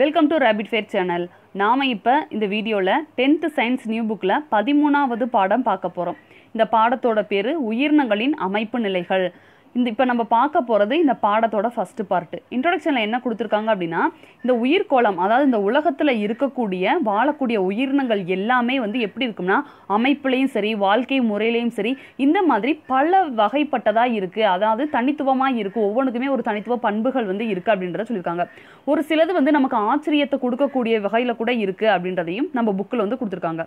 welcome to rapid fair channel நாம் இப்போ இந்த வீடியோவில் டென்த்து சயின்ஸ் நியூ புக்கில் பதிமூணாவது பாடம் பார்க்க போகிறோம் இந்த பாடத்தோட பேர் உயிரினங்களின் அமைப்பு நிலைகள் இந்த இப்போ நம்ம பார்க்க போகிறது இந்த பாடத்தோட ஃபஸ்ட்டு பார்ட்டு இன்ட்ரொடக்ஷனில் என்ன கொடுத்துருக்காங்க அப்படின்னா இந்த உயிர்கோளம் அதாவது இந்த உலகத்தில் இருக்கக்கூடிய வாழக்கூடிய உயிரினங்கள் எல்லாமே வந்து எப்படி இருக்கும்னா அமைப்புலேயும் சரி வாழ்க்கை முறையிலையும் சரி இந்த மாதிரி பல வகைப்பட்டதாக இருக்குது அதாவது தனித்துவமாக இருக்குது ஒவ்வொன்றுக்குமே ஒரு தனித்துவ பண்புகள் வந்து இருக்குது அப்படின்றத சொல்லியிருக்காங்க ஒரு சிலது வந்து நமக்கு ஆச்சரியத்தை கொடுக்கக்கூடிய வகையில் கூட இருக்குது அப்படின்றதையும் நம்ம புக்கில் வந்து கொடுத்துருக்காங்க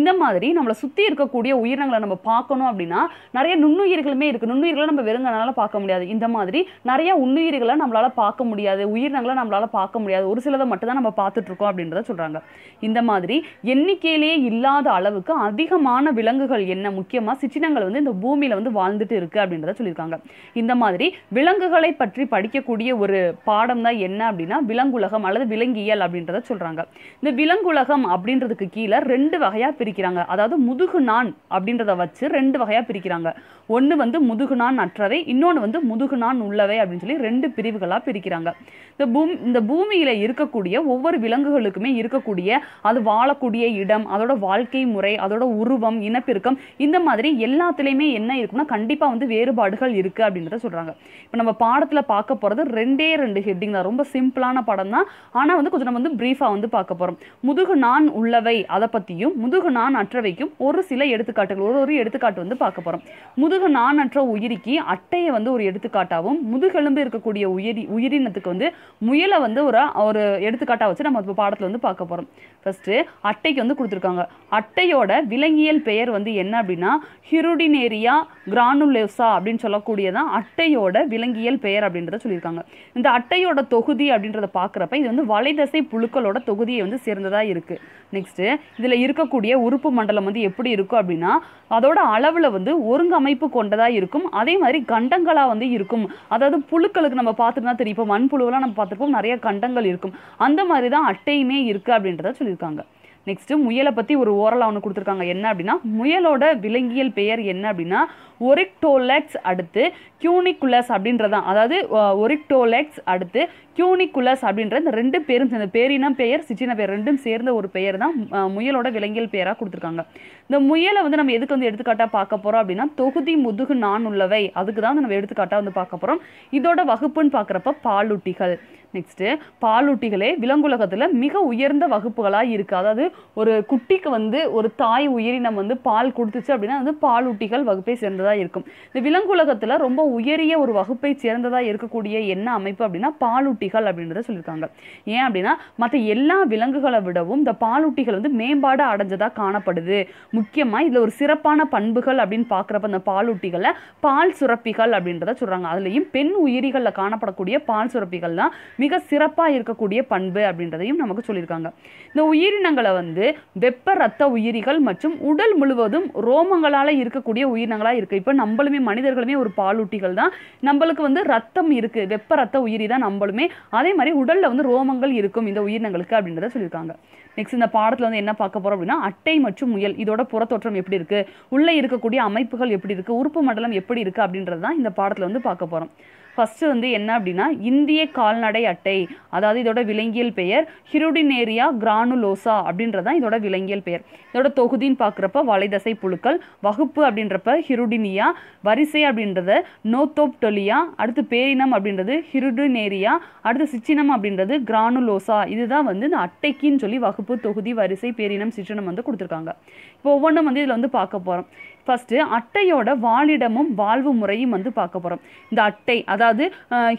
இந்த மாதிரி நம்மளை சுற்றி இருக்கக்கூடிய உயிரினங்களை நம்ம பார்க்கணும் அப்படின்னா நிறைய நுண்ணுயிர்களுமே இருக்குது நுண்ணுயிர்களை நம்ம வெறுங்கனால நம்மளால பார்க்க முடியாது இந்த மாதிரி நிறைய உண்ணுயிர்களை நம்மளால பார்க்க முடியாது உயிரினங்களை நம்மளால பார்க்க முடியாது ஒரு சிலதை மட்டும் தான் நம்ம இருக்கோம் அப்படின்றத சொல்றாங்க இந்த மாதிரி எண்ணிக்கையிலேயே இல்லாத அளவுக்கு அதிகமான விலங்குகள் என்ன முக்கியமா சிற்றினங்கள் வந்து இந்த பூமியில வந்து வாழ்ந்துட்டு இருக்கு அப்படின்றத சொல்லியிருக்காங்க இந்த மாதிரி விலங்குகளை பற்றி படிக்கக்கூடிய ஒரு பாடம் தான் என்ன அப்படின்னா விலங்குலகம் அல்லது விலங்கியல் அப்படின்றத சொல்றாங்க இந்த விலங்குலகம் அப்படின்றதுக்கு கீழே ரெண்டு வகையா பிரிக்கிறாங்க அதாவது முதுகு நான் அப்படின்றத வச்சு ரெண்டு வகையா பிரிக்கிறாங்க ஒன்று வந்து முதுகு நான் அற்றவை இன்னொன்று வந்து முதுகுநான் உள்ளவை அப்படின்னு சொல்லி ரெண்டு பிரிவுகளாக பிரிக்கிறாங்க இந்த பூமி இந்த பூமியில் இருக்கக்கூடிய ஒவ்வொரு விலங்குகளுக்குமே இருக்கக்கூடிய அது வாழக்கூடிய இடம் அதோட வாழ்க்கை முறை அதோட உருவம் இனப்பெருக்கம் இந்த மாதிரி எல்லாத்துலேயுமே என்ன இருக்குன்னா கண்டிப்பாக வந்து வேறுபாடுகள் இருக்குது அப்படின்றத சொல்கிறாங்க இப்போ நம்ம பாடத்தில் பார்க்க போகிறது ரெண்டே ரெண்டு ஹெட்டிங் தான் ரொம்ப சிம்பிளான படம் தான் ஆனால் வந்து கொஞ்சம் நம்ம வந்து ப்ரீஃபாக வந்து பார்க்க போகிறோம் முதுகு நான் உள்ளவை அதை பற்றியும் முதுகு நான் அற்றவைக்கும் ஒரு சில எடுத்துக்காட்டுகள் ஒரு ஒரு எடுத்துக்காட்டு வந்து பார்க்க போகிறோம் முதுகு நான் அற்ற உயிரிக்கு அட்டைய எலியை வந்து ஒரு எடுத்துக்காட்டாகவும் முதுகெலும்பு இருக்கக்கூடிய உயிரி உயிரினத்துக்கு வந்து முயலை வந்து ஒரு ஒரு எடுத்துக்காட்டாக வச்சு நம்ம இப்போ பாடத்தில் வந்து பார்க்க போகிறோம் ஃபஸ்ட்டு அட்டைக்கு வந்து கொடுத்துருக்காங்க அட்டையோட விலங்கியல் பெயர் வந்து என்ன அப்படின்னா ஹிருடினேரியா கிரானுலேசா அப்படின்னு சொல்லக்கூடியதான் அட்டையோட விலங்கியல் பெயர் அப்படின்றத சொல்லியிருக்காங்க இந்த அட்டையோட தொகுதி அப்படின்றத பார்க்குறப்ப இது வந்து வலைதசை புழுக்களோட தொகுதியை வந்து சேர்ந்ததாக இருக்குது நெக்ஸ்ட்டு இதில் இருக்கக்கூடிய உறுப்பு மண்டலம் வந்து எப்படி இருக்கும் அப்படின்னா அதோட அளவில் வந்து ஒருங்கமைப்பு கொண்டதாக இருக்கும் அதே மாதிரி கண்ட கண்டங்களாக வந்து இருக்கும் அதாவது புழுக்களுக்கு நம்ம பார்த்துட்டு தான் தெரியும் இப்போ மண்புழுவெல்லாம் நம்ம பார்த்துருப்போம் நிறைய கண்டங்கள் இருக்கும் அந்த மாதிரி தான் அட்டையுமே இருக்குது அப்படின்றத சொல்லியிருக்காங்க நெக்ஸ்ட்டு முயலை பற்றி ஒரு ஓரலாக ஒன்று கொடுத்துருக்காங்க என்ன அப்படின்னா முயலோட விலங்கியல் பெயர் என்ன அப்படின்னா ஒரிக்டோலெக்ஸ் அடுத்து கியூனிகுலஸ் அப்படின்றதான் அதாவது ஒரிக்டோலெக்ஸ் அடுத்து கியூனிகுலஸ் அப்படின்ற இந்த ரெண்டு பேரும் சேர்ந்த பேரினம் பெயர் சிச்சின பெயர் ரெண்டும் சேர்ந்த ஒரு பெயர் தான் முயலோட விலங்கியல் பெயராக கொடுத்துருக்காங்க இந்த முயலை வந்து நம்ம எதுக்கு வந்து எடுத்துக்காட்டாக பார்க்க போகிறோம் அப்படின்னா தொகுதி முதுகு நான் உள்ளவை அதுக்கு தான் நம்ம எடுத்துக்காட்டாக வந்து பார்க்க போகிறோம் இதோட வகுப்புன்னு பார்க்குறப்ப பாலூட்டிகள் நெக்ஸ்ட்டு பாலூட்டிகளே விலங்குலகத்தில் மிக உயர்ந்த வகுப்புகளாக இருக்குது அதாவது ஒரு குட்டிக்கு வந்து ஒரு தாய் உயிரினம் வந்து பால் கொடுத்துச்சு அப்படின்னா வந்து பாலூட்டிகள் வகுப்பை சேர்ந்ததாக இருக்கும் இந்த விலங்குலகத்தில் ரொம்ப உயரிய ஒரு வகுப்பை சேர்ந்ததாக இருக்கக்கூடிய என்ன அமைப்பு அப்படின்னா பாலூட்டிகள் அப்படின்றத சொல்லியிருக்காங்க ஏன் அப்படின்னா மற்ற எல்லா விலங்குகளை விடவும் இந்த பாலூட்டிகள் வந்து மேம்பாடு அடைஞ்சதாக காணப்படுது முக்கியமாக இதில் ஒரு சிறப்பான பண்புகள் அப்படின்னு பார்க்குறப்ப அந்த பாலூட்டிகளை பால் சுரப்பிகள் அப்படின்றத சொல்கிறாங்க அதுலேயும் பெண் உயிரிகளில் காணப்படக்கூடிய பால் சுரப்பிகள் தான் மிக சிறப்பாக இருக்கக்கூடிய பண்பு அப்படின்றதையும் நமக்கு சொல்லியிருக்காங்க இந்த உயிரினங்களை வந்து வெப்ப ரத்த உயிரிகள் மற்றும் உடல் முழுவதும் ரோமங்களால் இருக்கக்கூடிய உயிரினங்களாக இருக்குது இப்போ நம்மளுமே மனிதர்களுமே ஒரு பாலூட்டிகள் தான் நம்மளுக்கு வந்து ரத்தம் இருக்குது வெப்ப ரத்த உயிரி தான் நம்மளுமே அதே மாதிரி உடலில் வந்து ரோமங்கள் இருக்கும் இந்த உயிரினங்களுக்கு அப்படின்றத சொல்லியிருக்காங்க நெக்ஸ்ட் இந்த பாடத்தில் வந்து என்ன பார்க்க போகிறோம் அப்படின்னா அட்டை மற்றும் முயல் இதோட புறத்தோற்றம் எப்படி இருக்குது உள்ளே இருக்கக்கூடிய அமைப்புகள் எப்படி இருக்குது உறுப்பு மண்டலம் எப்படி இருக்குது அப்படின்றது தான் இந்த பாடத்தில் வந்து பார்க்க போகிறோம் ஃபஸ்ட்டு வந்து என்ன அப்படின்னா இந்திய கால்நடை அட்டை அதாவது இதோட விலங்கியல் பெயர் ஹிருடினேரியா கிரானுலோசா அப்படின்றதான் இதோட விலங்கியல் பெயர் இதோட தொகுதின்னு பார்க்குறப்ப வலைதசை புழுக்கள் வகுப்பு அப்படின்றப்ப ஹிருடினியா வரிசை அப்படின்றத நோத்தோப்டொலியா அடுத்து பேரினம் அப்படின்றது ஹிருடினேரியா அடுத்து சிச்சினம் அப்படின்றது கிரானுலோசா இதுதான் வந்து இந்த அட்டைக்குன்னு சொல்லி வகுப்பு தொகுதி வரிசை பேரினம் சிற்றினம் வந்து கொடுத்துருக்காங்க இப்போ ஒவ்வொன்றும் வந்து இதில் வந்து பார்க்க போகிறோம் ஃபஸ்ட்டு அட்டையோட வாழிடமும் வாழ்வு முறையும் வந்து பார்க்க போகிறோம் இந்த அட்டை அதாவது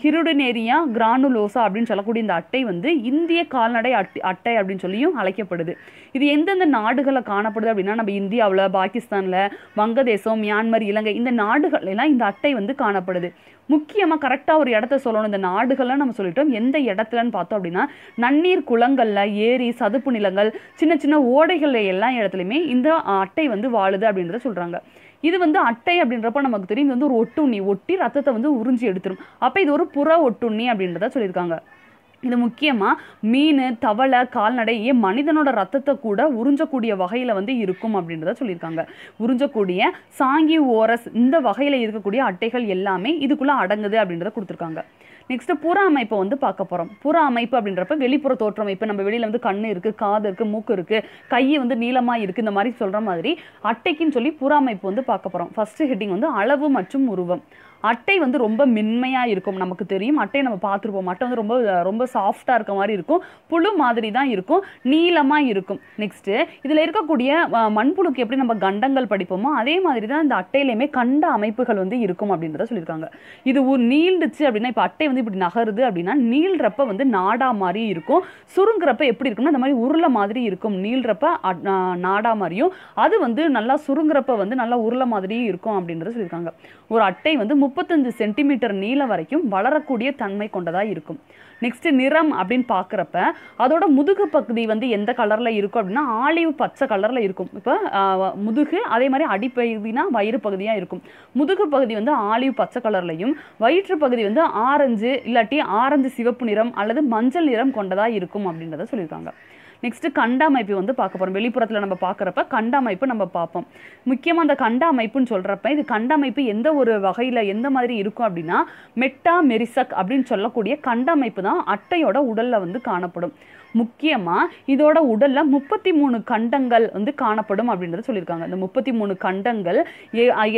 ஹிருடுநேரியா கிரானுலோசா அப்படின்னு சொல்லக்கூடிய இந்த அட்டை வந்து இந்திய கால்நடை அட்டை அட்டை அப்படின்னு சொல்லியும் அழைக்கப்படுது இது எந்தெந்த நாடுகளில் காணப்படுது அப்படின்னா நம்ம இந்தியாவில் பாகிஸ்தானில் வங்கதேசம் மியான்மர் இலங்கை இந்த நாடுகள்லாம் இந்த அட்டை வந்து காணப்படுது முக்கியமாக கரெக்டாக ஒரு இடத்த சொல்லணும் இந்த நாடுகள்லாம் நம்ம சொல்லிட்டோம் எந்த இடத்துலன்னு பார்த்தோம் அப்படின்னா நன்னீர் குளங்களில் ஏரி சதுப்பு நிலங்கள் சின்ன சின்ன ஓடைகளில் எல்லா இடத்துலையுமே இந்த அட்டை வந்து வாழுது அப்படின்றத சொல்கிறாங்க இது வந்து அட்டை அப்படின்றப்ப நமக்கு தெரியும் இது வந்து ஒரு ஒட்டுண்ணி ஒட்டி ரத்தத்தை வந்து உறிஞ்சி எடுத்துரும் அப்போ இது ஒரு புற ஒட்டுண்ணி அப்படின்றத சொல்லியிருக்காங்க இது முக்கியமாக மீன் தவளை கால்நடை ஏன் மனிதனோட ரத்தத்தை கூட உறிஞ்சக்கூடிய வகையில் வந்து இருக்கும் அப்படின்றத சொல்லியிருக்காங்க உறிஞ்சக்கூடிய சாங்கி ஓரஸ் இந்த வகையில் இருக்கக்கூடிய அட்டைகள் எல்லாமே இதுக்குள்ளே அடங்குது அப்படின்றத கொடுத்துருக்காங்க நெக்ஸ்ட்டு புற அமைப்பை வந்து பார்க்க போகிறோம் புற அமைப்பு அப்படின்றப்ப வெளிப்புற தோற்ற அமைப்பு நம்ம வெளியில் வந்து கண் இருக்குது காது இருக்குது மூக்கு இருக்குது கை வந்து நீளமாக இருக்குது இந்த மாதிரி சொல்கிற மாதிரி அட்டைக்குன்னு சொல்லி புற அமைப்பு வந்து பார்க்க போகிறோம் ஃபஸ்ட்டு ஹெட்டிங் வந்து அளவு மற்றும் உருவம் அட்டை வந்து ரொம்ப மென்மையாக இருக்கும் நமக்கு தெரியும் அட்டையை நம்ம பார்த்துருப்போம் அட்டை வந்து ரொம்ப ரொம்ப சாஃப்டாக இருக்க மாதிரி இருக்கும் புழு மாதிரி தான் இருக்கும் நீளமாக இருக்கும் நெக்ஸ்ட்டு இதில் இருக்கக்கூடிய மண்புழுக்கு எப்படி நம்ம கண்டங்கள் படிப்போமோ அதே மாதிரி தான் இந்த அட்டையிலையுமே கண்ட அமைப்புகள் வந்து இருக்கும் அப்படின்றத சொல்லியிருக்காங்க இது நீண்டுச்சு அப்படின்னா இப்போ அட்டை வந்து இப்படி நகருது அப்படின்னா நீள்றப்ப வந்து நாடா மாதிரி இருக்கும் சுருங்குறப்ப எப்படி இருக்கும்னா இந்த மாதிரி உருளை மாதிரி இருக்கும் நீள்றப்ப நாடா மாதிரியும் அது வந்து நல்லா சுருங்குறப்ப வந்து நல்லா உருளை மாதிரியும் இருக்கும் அப்படின்றத சொல்லியிருக்காங்க ஒரு அட்டை வந்து முப்பத்தஞ்சு சென்டிமீட்டர் நீளம் வரைக்கும் வளரக்கூடிய தன்மை கொண்டதாக இருக்கும் நெக்ஸ்ட்டு நிறம் அப்படின்னு பார்க்குறப்ப அதோட முதுகு பகுதி வந்து எந்த கலரில் இருக்கும் அப்படின்னா ஆலிவ் பச்சை கலரில் இருக்கும் இப்போ முதுகு அதே மாதிரி அடிப்பகுதினா வயிறு பகுதியாக இருக்கும் முதுகு பகுதி வந்து ஆலிவ் பச்சை கலர்லையும் வயிற்று பகுதி வந்து ஆரஞ்சு இல்லாட்டி ஆரஞ்சு சிவப்பு நிறம் அல்லது மஞ்சள் நிறம் கொண்டதாக இருக்கும் அப்படின்றத சொல்லியிருக்காங்க நெக்ஸ்ட்டு கண்டாமைப்பு வந்து பார்க்க போகிறோம் வெளிப்புறத்தில் நம்ம பார்க்குறப்ப கண்டாமைப்பு நம்ம பார்ப்போம் முக்கியமாக அந்த கண்டாமைப்புன்னு சொல்கிறப்ப இது கண்டாமைப்பு எந்த ஒரு வகையில் எந்த மாதிரி இருக்கும் அப்படின்னா மெட்டா மெரிசக் அப்படின்னு சொல்லக்கூடிய கண்டமைப்பு தான் அட்டையோட உடலில் வந்து காணப்படும் முக்கியமாக இதோட உடலில் முப்பத்தி மூணு கண்டங்கள் வந்து காணப்படும் அப்படின்றத சொல்லியிருக்காங்க இந்த முப்பத்தி மூணு கண்டங்கள்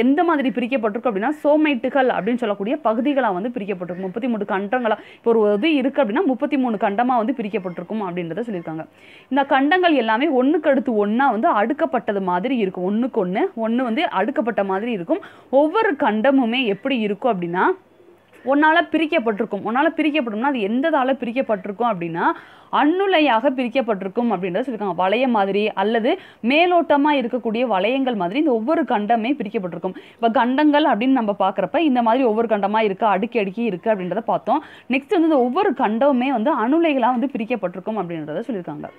எந்த மாதிரி பிரிக்கப்பட்டிருக்கும் அப்படின்னா சோமைட்டுகள் அப்படின்னு சொல்லக்கூடிய பகுதிகளாக வந்து பிரிக்கப்பட்டிருக்கும் முப்பத்தி மூணு கண்டங்களாக இப்போ ஒரு இது இருக்குது அப்படின்னா முப்பத்தி மூணு கண்டமாக வந்து பிரிக்கப்பட்டிருக்கும் அப்படின்றத சொல்லியிருக்காங்க இந்த கண்டங்கள் எல்லாமே ஒன்றுக்கு அடுத்து ஒன்றா வந்து அடுக்கப்பட்டது மாதிரி இருக்கும் ஒன்றுக்கு ஒன்று ஒன்று வந்து அடுக்கப்பட்ட மாதிரி இருக்கும் ஒவ்வொரு கண்டமுமே எப்படி இருக்கும் அப்படின்னா ஒன்னால் பிரிக்கப்பட்டிருக்கும் ஒன்னால் பிரிக்கப்படும்னா அது எந்ததால் பிரிக்கப்பட்டிருக்கும் அப்படின்னா அண்ணுலையாக பிரிக்கப்பட்டிருக்கும் அப்படின்றத சொல்லியிருக்காங்க வளைய மாதிரி அல்லது மேலோட்டமாக இருக்கக்கூடிய வளையங்கள் மாதிரி இந்த ஒவ்வொரு கண்டமே பிரிக்கப்பட்டிருக்கும் இப்போ கண்டங்கள் அப்படின்னு நம்ம பார்க்குறப்ப இந்த மாதிரி ஒவ்வொரு கண்டமாக இருக்குது அடுக்கி அடுக்கி இருக்குது அப்படின்றத பார்த்தோம் நெக்ஸ்ட் வந்து இந்த ஒவ்வொரு கண்டமுமே வந்து அணுலைகளாக வந்து பிரிக்கப்பட்டிருக்கும் அப்படின்றத சொல்லியிருக்காங்க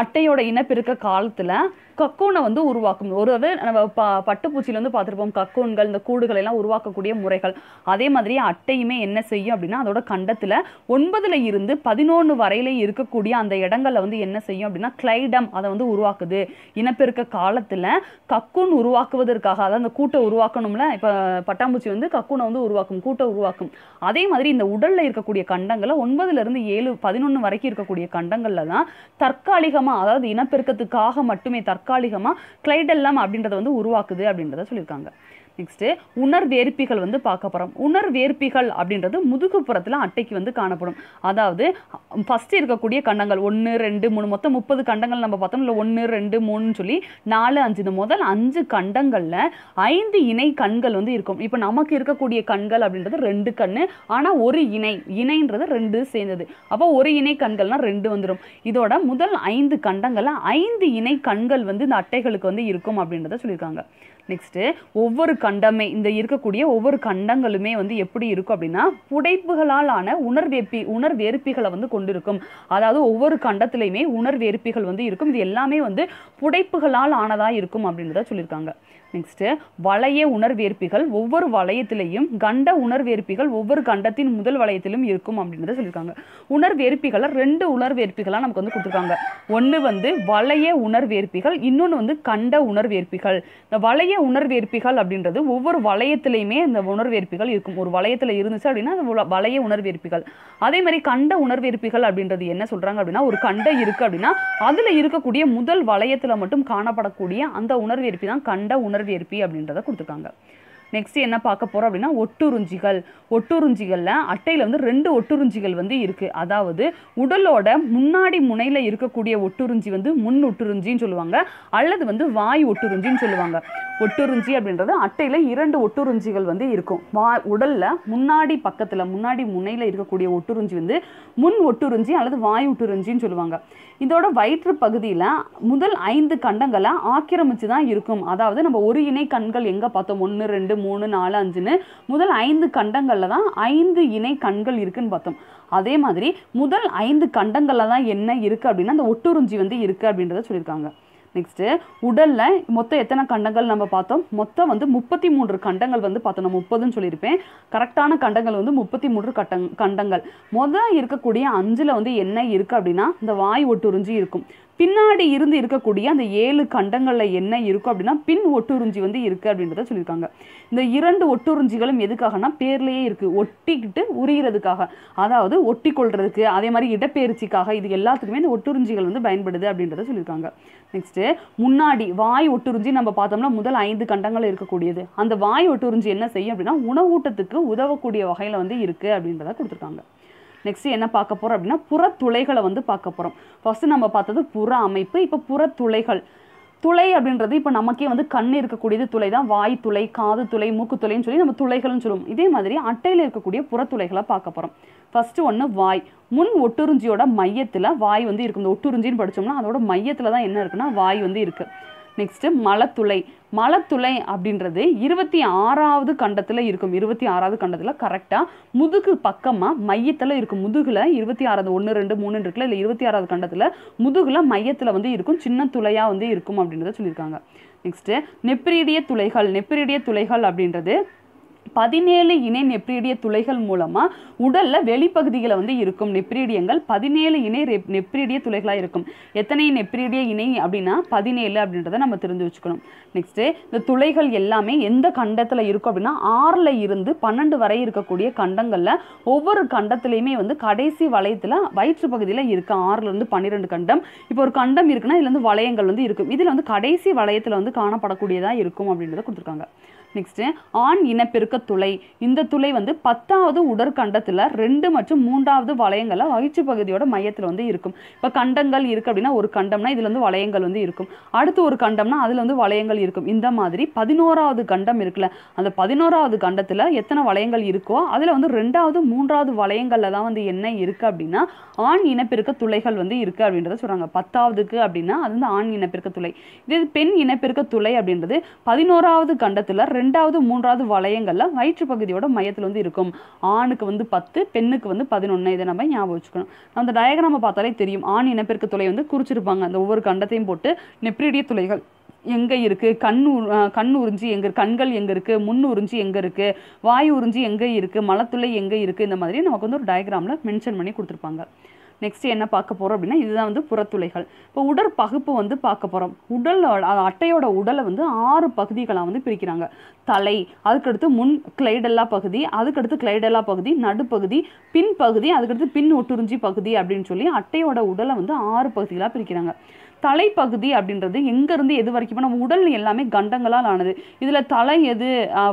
அட்டையோட இனப்பெருக்க காலத்தில் கக்கூனை வந்து உருவாக்கும் ஒரு அதாவது நம்ம ப பட்டுப்பூச்சியில் வந்து பார்த்துருப்போம் கக்கூன்கள் இந்த கூடுகள் எல்லாம் உருவாக்கக்கூடிய முறைகள் அதே மாதிரி அட்டையுமே என்ன செய்யும் அப்படின்னா அதோட கண்டத்தில் ஒன்பதுல இருந்து பதினொன்று வரையிலே இருக்கக்கூடிய அந்த இடங்களில் வந்து என்ன செய்யும் அப்படின்னா கிளைடம் அதை வந்து உருவாக்குது இனப்பெருக்க காலத்தில் கக்கூன் உருவாக்குவதற்காக அதாவது அந்த கூட்டை உருவாக்கணும்ல இப்போ பட்டாம்பூச்சி வந்து கக்கூனை வந்து உருவாக்கும் கூட்டை உருவாக்கும் அதே மாதிரி இந்த உடலில் இருக்கக்கூடிய கண்டங்களை இருந்து ஏழு பதினொன்று வரைக்கும் இருக்கக்கூடிய கண்டங்களில் தான் தற்காலிகமாக அதாவது இனப்பெருக்கத்துக்காக மட்டுமே தற்காலிக தற்காலிகமாக கிளைடெல்லாம் அப்படின்றத வந்து உருவாக்குது அப்படின்றத சொல்லியிருக்காங்க நெக்ஸ்ட்டு உணர் வேர்ப்பிகள் வந்து பார்க்க போகிறோம் உணர் வேர்ப்பிகள் அப்படின்றது முதுகுப்புறத்தில் அட்டைக்கு வந்து காணப்படும் அதாவது ஃபஸ்ட்டு இருக்கக்கூடிய கண்டங்கள் ஒன்று ரெண்டு மூணு மொத்தம் முப்பது கண்டங்கள் நம்ம பார்த்தோம் இல்லை ஒன்று ரெண்டு மூணுன்னு சொல்லி நாலு அஞ்சு இந்த முதல் அஞ்சு கண்டங்களில் ஐந்து இணை கண்கள் வந்து இருக்கும் இப்போ நமக்கு இருக்கக்கூடிய கண்கள் அப்படின்றது ரெண்டு கண் ஆனால் ஒரு இணை இணைன்றது ரெண்டு சேர்ந்தது அப்போ ஒரு இணை கண்கள்னால் ரெண்டு வந்துடும் இதோட முதல் ஐந்து கண்டங்களில் ஐந்து இணை கண்கள் வந்து இந்த அட்டைகளுக்கு வந்து இருக்கும் அப்படின்றத சொல்லியிருக்காங்க நெக்ஸ்ட்டு ஒவ்வொரு கண்டமே இந்த இருக்கக்கூடிய ஒவ்வொரு கண்டங்களுமே வந்து எப்படி இருக்கும் அப்படின்னா புடைப்புகளால் ஆன உணர்வேப்பி உணர்வெறுப்பிகளை வந்து கொண்டிருக்கும் அதாவது ஒவ்வொரு கண்டத்துலையுமே உணர்வெறுப்பிகள் வந்து இருக்கும் இது எல்லாமே வந்து புடைப்புகளால் ஆனதாக இருக்கும் அப்படின்றத சொல்லியிருக்காங்க நெக்ஸ்ட்டு வளைய உணர்வேற்பிகள் ஒவ்வொரு வளையத்திலையும் கண்ட உணர்வேற்பிகள் ஒவ்வொரு கண்டத்தின் முதல் வளையத்திலும் இருக்கும் அப்படின்றத சொல்லியிருக்காங்க உணர்வேற்பிகளை ரெண்டு உணர்வேற்பிகளாக நமக்கு வந்து கொடுத்துருக்காங்க ஒன்று வந்து வளைய உணர்வேற்பிகள் இன்னொன்று வந்து கண்ட உணர்வேற்பிகள் இந்த வளைய உணர்வேற்பிகள் அப்படின்றது ஒவ்வொரு வளையத்திலையுமே இந்த உணர்வேற்பிகள் இருக்கும் ஒரு வளையத்தில் இருந்துச்சு அப்படின்னா அந்த வளைய உணர்வேற்பிகள் அதே மாதிரி கண்ட உணர்வேற்பிகள் அப்படின்றது என்ன சொல்கிறாங்க அப்படின்னா ஒரு கண்ட இருக்குது அப்படின்னா அதில் இருக்கக்கூடிய முதல் வளையத்தில் மட்டும் காணப்படக்கூடிய அந்த உணர்வேற்பி தான் கண்ட உணர்வு தொடர்வி அப்படின்றத கொடுத்துருக்காங்க நெக்ஸ்ட் என்ன பார்க்க போகிறோம் அப்படின்னா ஒட்டுறிஞ்சிகள் ஒட்டுறிஞ்சிகளில் அட்டையில் வந்து ரெண்டு ஒட்டுறிஞ்சிகள் வந்து இருக்குது அதாவது உடலோட முன்னாடி முனையில் இருக்கக்கூடிய ஒட்டுறிஞ்சி வந்து முன் ஒட்டுறிஞ்சின்னு சொல்லுவாங்க அல்லது வந்து வாய் ஒட்டுறிஞ்சின்னு சொல்லுவாங்க ஒட்டுறிஞ்சி அப்படின்றது அட்டையில் இரண்டு ஒட்டுறிஞ்சிகள் வந்து இருக்கும் வா உடலில் முன்னாடி பக்கத்தில் முன்னாடி முனையில் இருக்கக்கூடிய ஒட்டுறிஞ்சி வந்து முன் ஒட்டுறிஞ்சி அல்லது வாய் ஒட்டுறிஞ்சின்னு சொல்லுவாங்க இதோட வயிற்று பகுதியில் முதல் ஐந்து கண்டங்களை ஆக்கிரமிச்சு தான் இருக்கும் அதாவது நம்ம ஒரு இணை கண்கள் எங்கே பார்த்தோம் ஒன்று ரெண்டு மூணு நாலு அஞ்சுன்னு முதல் ஐந்து கண்டங்களில் தான் ஐந்து இணை கண்கள் இருக்குன்னு பார்த்தோம் அதே மாதிரி முதல் ஐந்து கண்டங்களில் தான் என்ன இருக்குது அப்படின்னா அந்த ஒட்டுறிஞ்சி வந்து இருக்குது அப்படின்றத சொல்லியிருக்காங்க நெக்ஸ்ட்டு உடலில் மொத்தம் எத்தனை கண்டங்கள் நம்ம பார்த்தோம் மொத்தம் வந்து முப்பத்தி மூன்று கண்டங்கள் வந்து பார்த்தோம் நான் முப்பதுன்னு சொல்லியிருப்பேன் கரெக்டான கண்டங்கள் வந்து முப்பத்தி மூன்று கட்டங் கண்டங்கள் மொதல் இருக்கக்கூடிய அஞ்சில் வந்து என்ன இருக்குது அப்படின்னா இந்த வாய் ஒட்டுறிஞ்சி இருக்கும் பின்னாடி இருந்து இருக்கக்கூடிய அந்த ஏழு கண்டங்களில் என்ன இருக்கும் அப்படின்னா பின் ஒட்டுறிஞ்சி வந்து இருக்குது அப்படின்றத சொல்லியிருக்காங்க இந்த இரண்டு ஒட்டுறிஞ்சிகளும் எதுக்காகனா பேர்லேயே இருக்குது ஒட்டிக்கிட்டு உரிகிறதுக்காக அதாவது ஒட்டி கொள்றதுக்கு அதே மாதிரி இடப்பெயர்ச்சிக்காக இது எல்லாத்துக்குமே இந்த ஒட்டுறிஞ்சிகள் வந்து பயன்படுது அப்படின்றத சொல்லியிருக்காங்க நெக்ஸ்ட்டு முன்னாடி வாய் ஒட்டுறிஞ்சி நம்ம பார்த்தோம்னா முதல் ஐந்து கண்டங்கள் இருக்கக்கூடியது அந்த வாய் ஒட்டுறிஞ்சி என்ன செய்யும் அப்படின்னா உணவூட்டத்துக்கு உதவக்கூடிய வகையில் வந்து இருக்குது அப்படின்றத கொடுத்துருக்காங்க நெக்ஸ்ட்டு என்ன பார்க்க போகிறோம் அப்படின்னா புற துளைகளை வந்து பார்க்க போகிறோம் ஃபஸ்ட்டு நம்ம பார்த்தது புற அமைப்பு இப்போ புற துளைகள் துளை அப்படின்றது இப்போ நமக்கே வந்து கண் இருக்கக்கூடியது துளை தான் வாய் துளை காது துளை மூக்கு துளைன்னு சொல்லி நம்ம துளைகள்னு சொல்லுவோம் இதே மாதிரி அட்டையில் இருக்கக்கூடிய புற துளைகளை பார்க்க போகிறோம் ஃபஸ்ட்டு ஒன்று வாய் முன் ஒட்டுறிஞ்சியோட மையத்தில் வாய் வந்து இருக்கும் இந்த ஒட்டுறிஞ்சின்னு படித்தோம்னா அதோட மையத்தில் தான் என்ன இருக்குன்னா வாய் வந்து இருக்குது நெக்ஸ்ட்டு மலத்துளை மலத்துளை அப்படின்றது இருபத்தி ஆறாவது கண்டத்தில் இருக்கும் இருபத்தி ஆறாவது கண்டத்தில் கரெக்டாக முதுகு பக்கமாக மையத்தில் இருக்கும் முதுகில் இருபத்தி ஆறாவது ஒன்று ரெண்டு மூணு இருக்குல்ல இல்லை இருபத்தி ஆறாவது கண்டத்தில் முதுகில் மையத்தில் வந்து இருக்கும் சின்ன துளையாக வந்து இருக்கும் அப்படின்றத சொல்லியிருக்காங்க நெக்ஸ்ட்டு நெப்பிரீடிய துளைகள் நெப்பிரீடிய துளைகள் அப்படின்றது பதினேழு இணை நெப்ரீடிய துளைகள் மூலமாக உடலில் வெளிப்பகுதிகளை வந்து இருக்கும் நெப்ரீடியங்கள் பதினேழு இணை நெப்ரீடிய துளைகளாக இருக்கும் எத்தனை நெப்ரீடிய இணை அப்படின்னா பதினேழு அப்படின்றத நம்ம தெரிஞ்சு வச்சுக்கணும் நெக்ஸ்ட்டு இந்த துளைகள் எல்லாமே எந்த கண்டத்தில் இருக்கும் அப்படின்னா ஆறில் இருந்து பன்னெண்டு வரை இருக்கக்கூடிய கண்டங்களில் ஒவ்வொரு கண்டத்துலேயுமே வந்து கடைசி வளையத்தில் வயிற்று பகுதியில் இருக்குது ஆறுலேருந்து பன்னிரெண்டு கண்டம் இப்போ ஒரு கண்டம் இருக்குன்னா இதுலேருந்து வளையங்கள் வந்து இருக்கும் இதில் வந்து கடைசி வளையத்தில் வந்து காணப்படக்கூடியதாக இருக்கும் அப்படின்றத கொடுத்துருக்காங்க நெக்ஸ்ட்டு ஆண் இனப்பெருக்க துளை இந்த துளை வந்து பத்தாவது உடற்கண்டத்தில் ரெண்டு மற்றும் மூன்றாவது வளையங்களை வயிற்று பகுதியோட மையத்தில் வந்து இருக்கும் இப்போ கண்டங்கள் இருக்குது அப்படின்னா ஒரு கண்டம்னா இதில் வந்து வளையங்கள் வந்து இருக்கும் அடுத்து ஒரு கண்டம்னா அதில் வந்து வளையங்கள் இருக்கும் இந்த மாதிரி பதினோராவது கண்டம் இருக்குல்ல அந்த பதினோராவது கண்டத்தில் எத்தனை வளையங்கள் இருக்கோ அதில் வந்து ரெண்டாவது மூன்றாவது வளையங்களில் தான் வந்து என்ன இருக்குது அப்படின்னா ஆண் இனப்பெருக்க துளைகள் வந்து இருக்குது அப்படின்றத சொல்கிறாங்க பத்தாவதுக்கு அப்படின்னா அது வந்து ஆண் இனப்பெருக்க துளை இது பெண் இனப்பெருக்க துளை அப்படின்றது பதினோராவது கண்டத்தில் ரெண்டாவது மூன்றாவது வளையங்கள்ல வயிற்று பகுதியோட மையத்தில் வந்து இருக்கும் ஆணுக்கு வந்து பத்து பெண்ணுக்கு வந்து பதினொன்று இதை நம்ம ஞாபகம் வச்சுக்கணும் அந்த டயக்ராமை பார்த்தாலே தெரியும் ஆண் இனப்பெருக்க துளை வந்து குறிச்சிருப்பாங்க அந்த ஒவ்வொரு கண்டத்தையும் போட்டு நெப்ரிடிய துளைகள் எங்கே இருக்குது கண் கண் உறிஞ்சி எங்கே கண்கள் எங்கே இருக்குது முன் உறிஞ்சி எங்கே இருக்குது வாய் உறிஞ்சி எங்கே இருக்குது மலத்துளை எங்கே இருக்குது இந்த மாதிரி நமக்கு வந்து ஒரு டயக்ராமில் மென்ஷன் பண்ணி கொடுத்துருப்பாங்க நெக்ஸ்ட் என்ன பார்க்க போகிறோம் அப்படின்னா இதுதான் வந்து புறத்துளைகள் இப்போ உடற்பகுப்பு வந்து பார்க்க போகிறோம் உடல் அட்டையோட உடலை வந்து ஆறு பகுதிகளாக வந்து பிரிக்கிறாங்க தலை அதுக்கடுத்து முன் கிளைடெல்லா பகுதி அதுக்கடுத்து கிளைடெல்லா பகுதி நடுப்பகுதி பின் பகுதி அதுக்கடுத்து பின் ஒட்டுறிஞ்சி பகுதி அப்படின்னு சொல்லி அட்டையோட உடலை வந்து ஆறு பகுதிகளாக பிரிக்கிறாங்க தலைப்பகுதி அப்படின்றது எங்கேருந்து எது வரைக்கும் நம்ம உடல் எல்லாமே கண்டங்களால் ஆனது இதில் தலை எது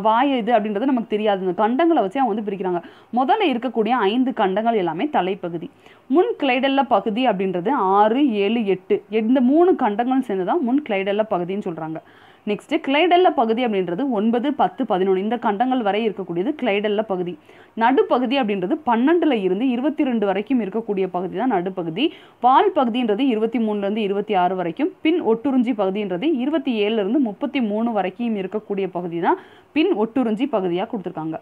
வாய் எது அப்படின்றது நமக்கு தெரியாது இந்த கண்டங்களை வச்சு அவங்க வந்து பிரிக்கிறாங்க முதல்ல இருக்கக்கூடிய ஐந்து கண்டங்கள் எல்லாமே தலைப்பகுதி முன் கிளைடல்ல பகுதி அப்படின்றது ஆறு ஏழு எட்டு இந்த மூணு கண்டங்கள் சேர்ந்து தான் முன் கிளைடல்ல பகுதின்னு சொல்கிறாங்க நெக்ஸ்ட் கிளைடல்ல பகுதி அப்படின்றது ஒன்பது பத்து பதினொன்று இந்த கண்டங்கள் வரை இருக்கக்கூடியது கிளைடல்ல பகுதி நடுப்பகுதி அப்படின்றது பன்னெண்டுல இருந்து இருபத்தி ரெண்டு வரைக்கும் இருக்கக்கூடிய பகுதி தான் நடுப்பகுதி பால் பகுதின்றது இருபத்தி மூணுல இருந்து இருபத்தி ஆறு வரைக்கும் பின் ஒட்டுறிஞ்சி பகுதின்றது இருபத்தி ஏழுல இருந்து முப்பத்தி மூணு வரைக்கும் இருக்கக்கூடிய பகுதி தான் பின் ஒட்டுறிஞ்சி பகுதியாக கொடுத்துருக்காங்க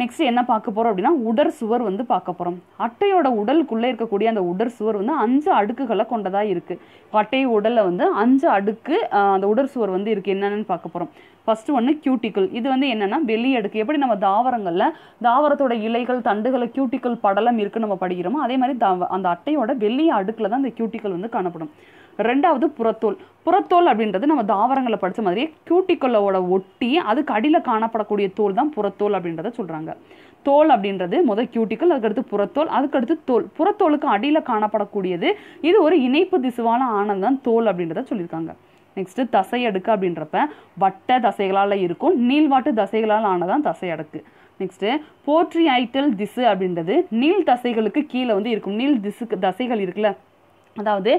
நெக்ஸ்ட் என்ன பார்க்க போகிறோம் அப்படின்னா உடற் சுவர் வந்து பார்க்க போகிறோம் அட்டையோட உடலுக்குள்ளே இருக்கக்கூடிய அந்த உடற் சுவர் வந்து அஞ்சு அடுக்குகளை கொண்டதாக இருக்குது அட்டை உடலில் வந்து அஞ்சு அடுக்கு அந்த உடற் சுவர் வந்து இருக்குது என்னென்னு பார்க்க போகிறோம் ஃபஸ்ட்டு ஒன்று கியூட்டிக்கல் இது வந்து என்னென்னா வெளி அடுக்கு எப்படி நம்ம தாவரங்களில் தாவரத்தோட இலைகள் தண்டுகளை கியூட்டிக்கல் படலம் இருக்குன்னு நம்ம படிக்கிறோமோ அதே மாதிரி அந்த அட்டையோட வெளி அடுக்கில் தான் அந்த கியூட்டிக்கல் வந்து காணப்படும் ரெண்டாவது புறத்தோல் புறத்தோல் அப்படின்றது நம்ம தாவரங்களை படித்த மாதிரியே கியூட்டிக்கொல்லோட ஒட்டி அதுக்கு அடியில் காணப்படக்கூடிய தோல் தான் புறத்தோல் அப்படின்றத சொல்கிறாங்க தோல் அப்படின்றது முதல் கியூட்டிக்கல் அதுக்கடுத்து புறத்தோல் அதுக்கடுத்து தோல் புறத்தோலுக்கு அடியில் காணப்படக்கூடியது இது ஒரு இணைப்பு திசுவான ஆனந்தான் தோல் அப்படின்றத சொல்லியிருக்காங்க நெக்ஸ்ட்டு தசை அடுக்கு அப்படின்றப்ப வட்ட தசைகளால் இருக்கும் நீள்வாட்டு தசைகளால் ஆனதான் தசை அடுக்கு நெக்ஸ்ட்டு ஐட்டல் திசு அப்படின்றது நீள் தசைகளுக்கு கீழே வந்து இருக்கும் நீள் திசுக்கு தசைகள் இருக்குல்ல அதாவது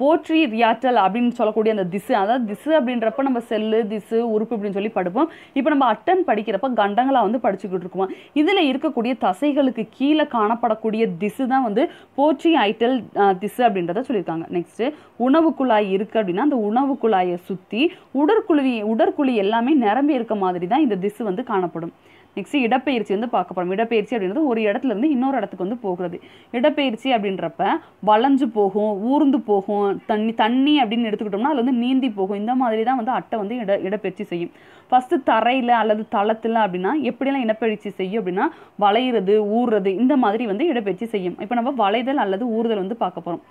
போட்ரி ரியாட்டல் அப்படின்னு சொல்லக்கூடிய அந்த திசு அதாவது திசு அப்படின்றப்ப நம்ம செல்லு திசு உறுப்பு அப்படின்னு சொல்லி படிப்போம் இப்போ நம்ம அட்டன் படிக்கிறப்ப கண்டங்களாக வந்து படிச்சுக்கிட்டு இருக்கோம் இதில் இருக்கக்கூடிய தசைகளுக்கு கீழே காணப்படக்கூடிய திசு தான் வந்து போட்ரி ஐட்டல் திசு அப்படின்றத சொல்லியிருக்காங்க நெக்ஸ்ட்டு உணவு குழாய் இருக்குது அப்படின்னா அந்த உணவு குழாயை சுற்றி உடற்குழுவி உடற்குழி எல்லாமே நிரம்பி இருக்க மாதிரி தான் இந்த திசு வந்து காணப்படும் நெக்ஸ்ட் இடப்பெயர்ச்சி வந்து பார்க்க போகிறோம் இடப்பெயர்ச்சி அப்படின்றது ஒரு இடத்துல இருந்து இன்னொரு இடத்துக்கு வந்து போகிறது இடப்பெயர்ச்சி அப்படின்றப்ப வளைஞ்சு போகும் ஊர்ந்து போகும் தண்ணி தண்ணி அப்படின்னு எடுத்துக்கிட்டோம்னா அது வந்து நீந்தி போகும் இந்த மாதிரி தான் வந்து அட்டை வந்து இட இடப்பெயர்ச்சி செய்யும் ஃபஸ்ட்டு தரையில் அல்லது தளத்தில் அப்படின்னா எப்படிலாம் இடப்பெயர்ச்சி செய்யும் அப்படின்னா வளையிறது ஊறுறது இந்த மாதிரி வந்து இடப்பெயர்ச்சி செய்யும் இப்போ நம்ம வளைதல் அல்லது ஊறுதல் வந்து பார்க்க போகிறோம்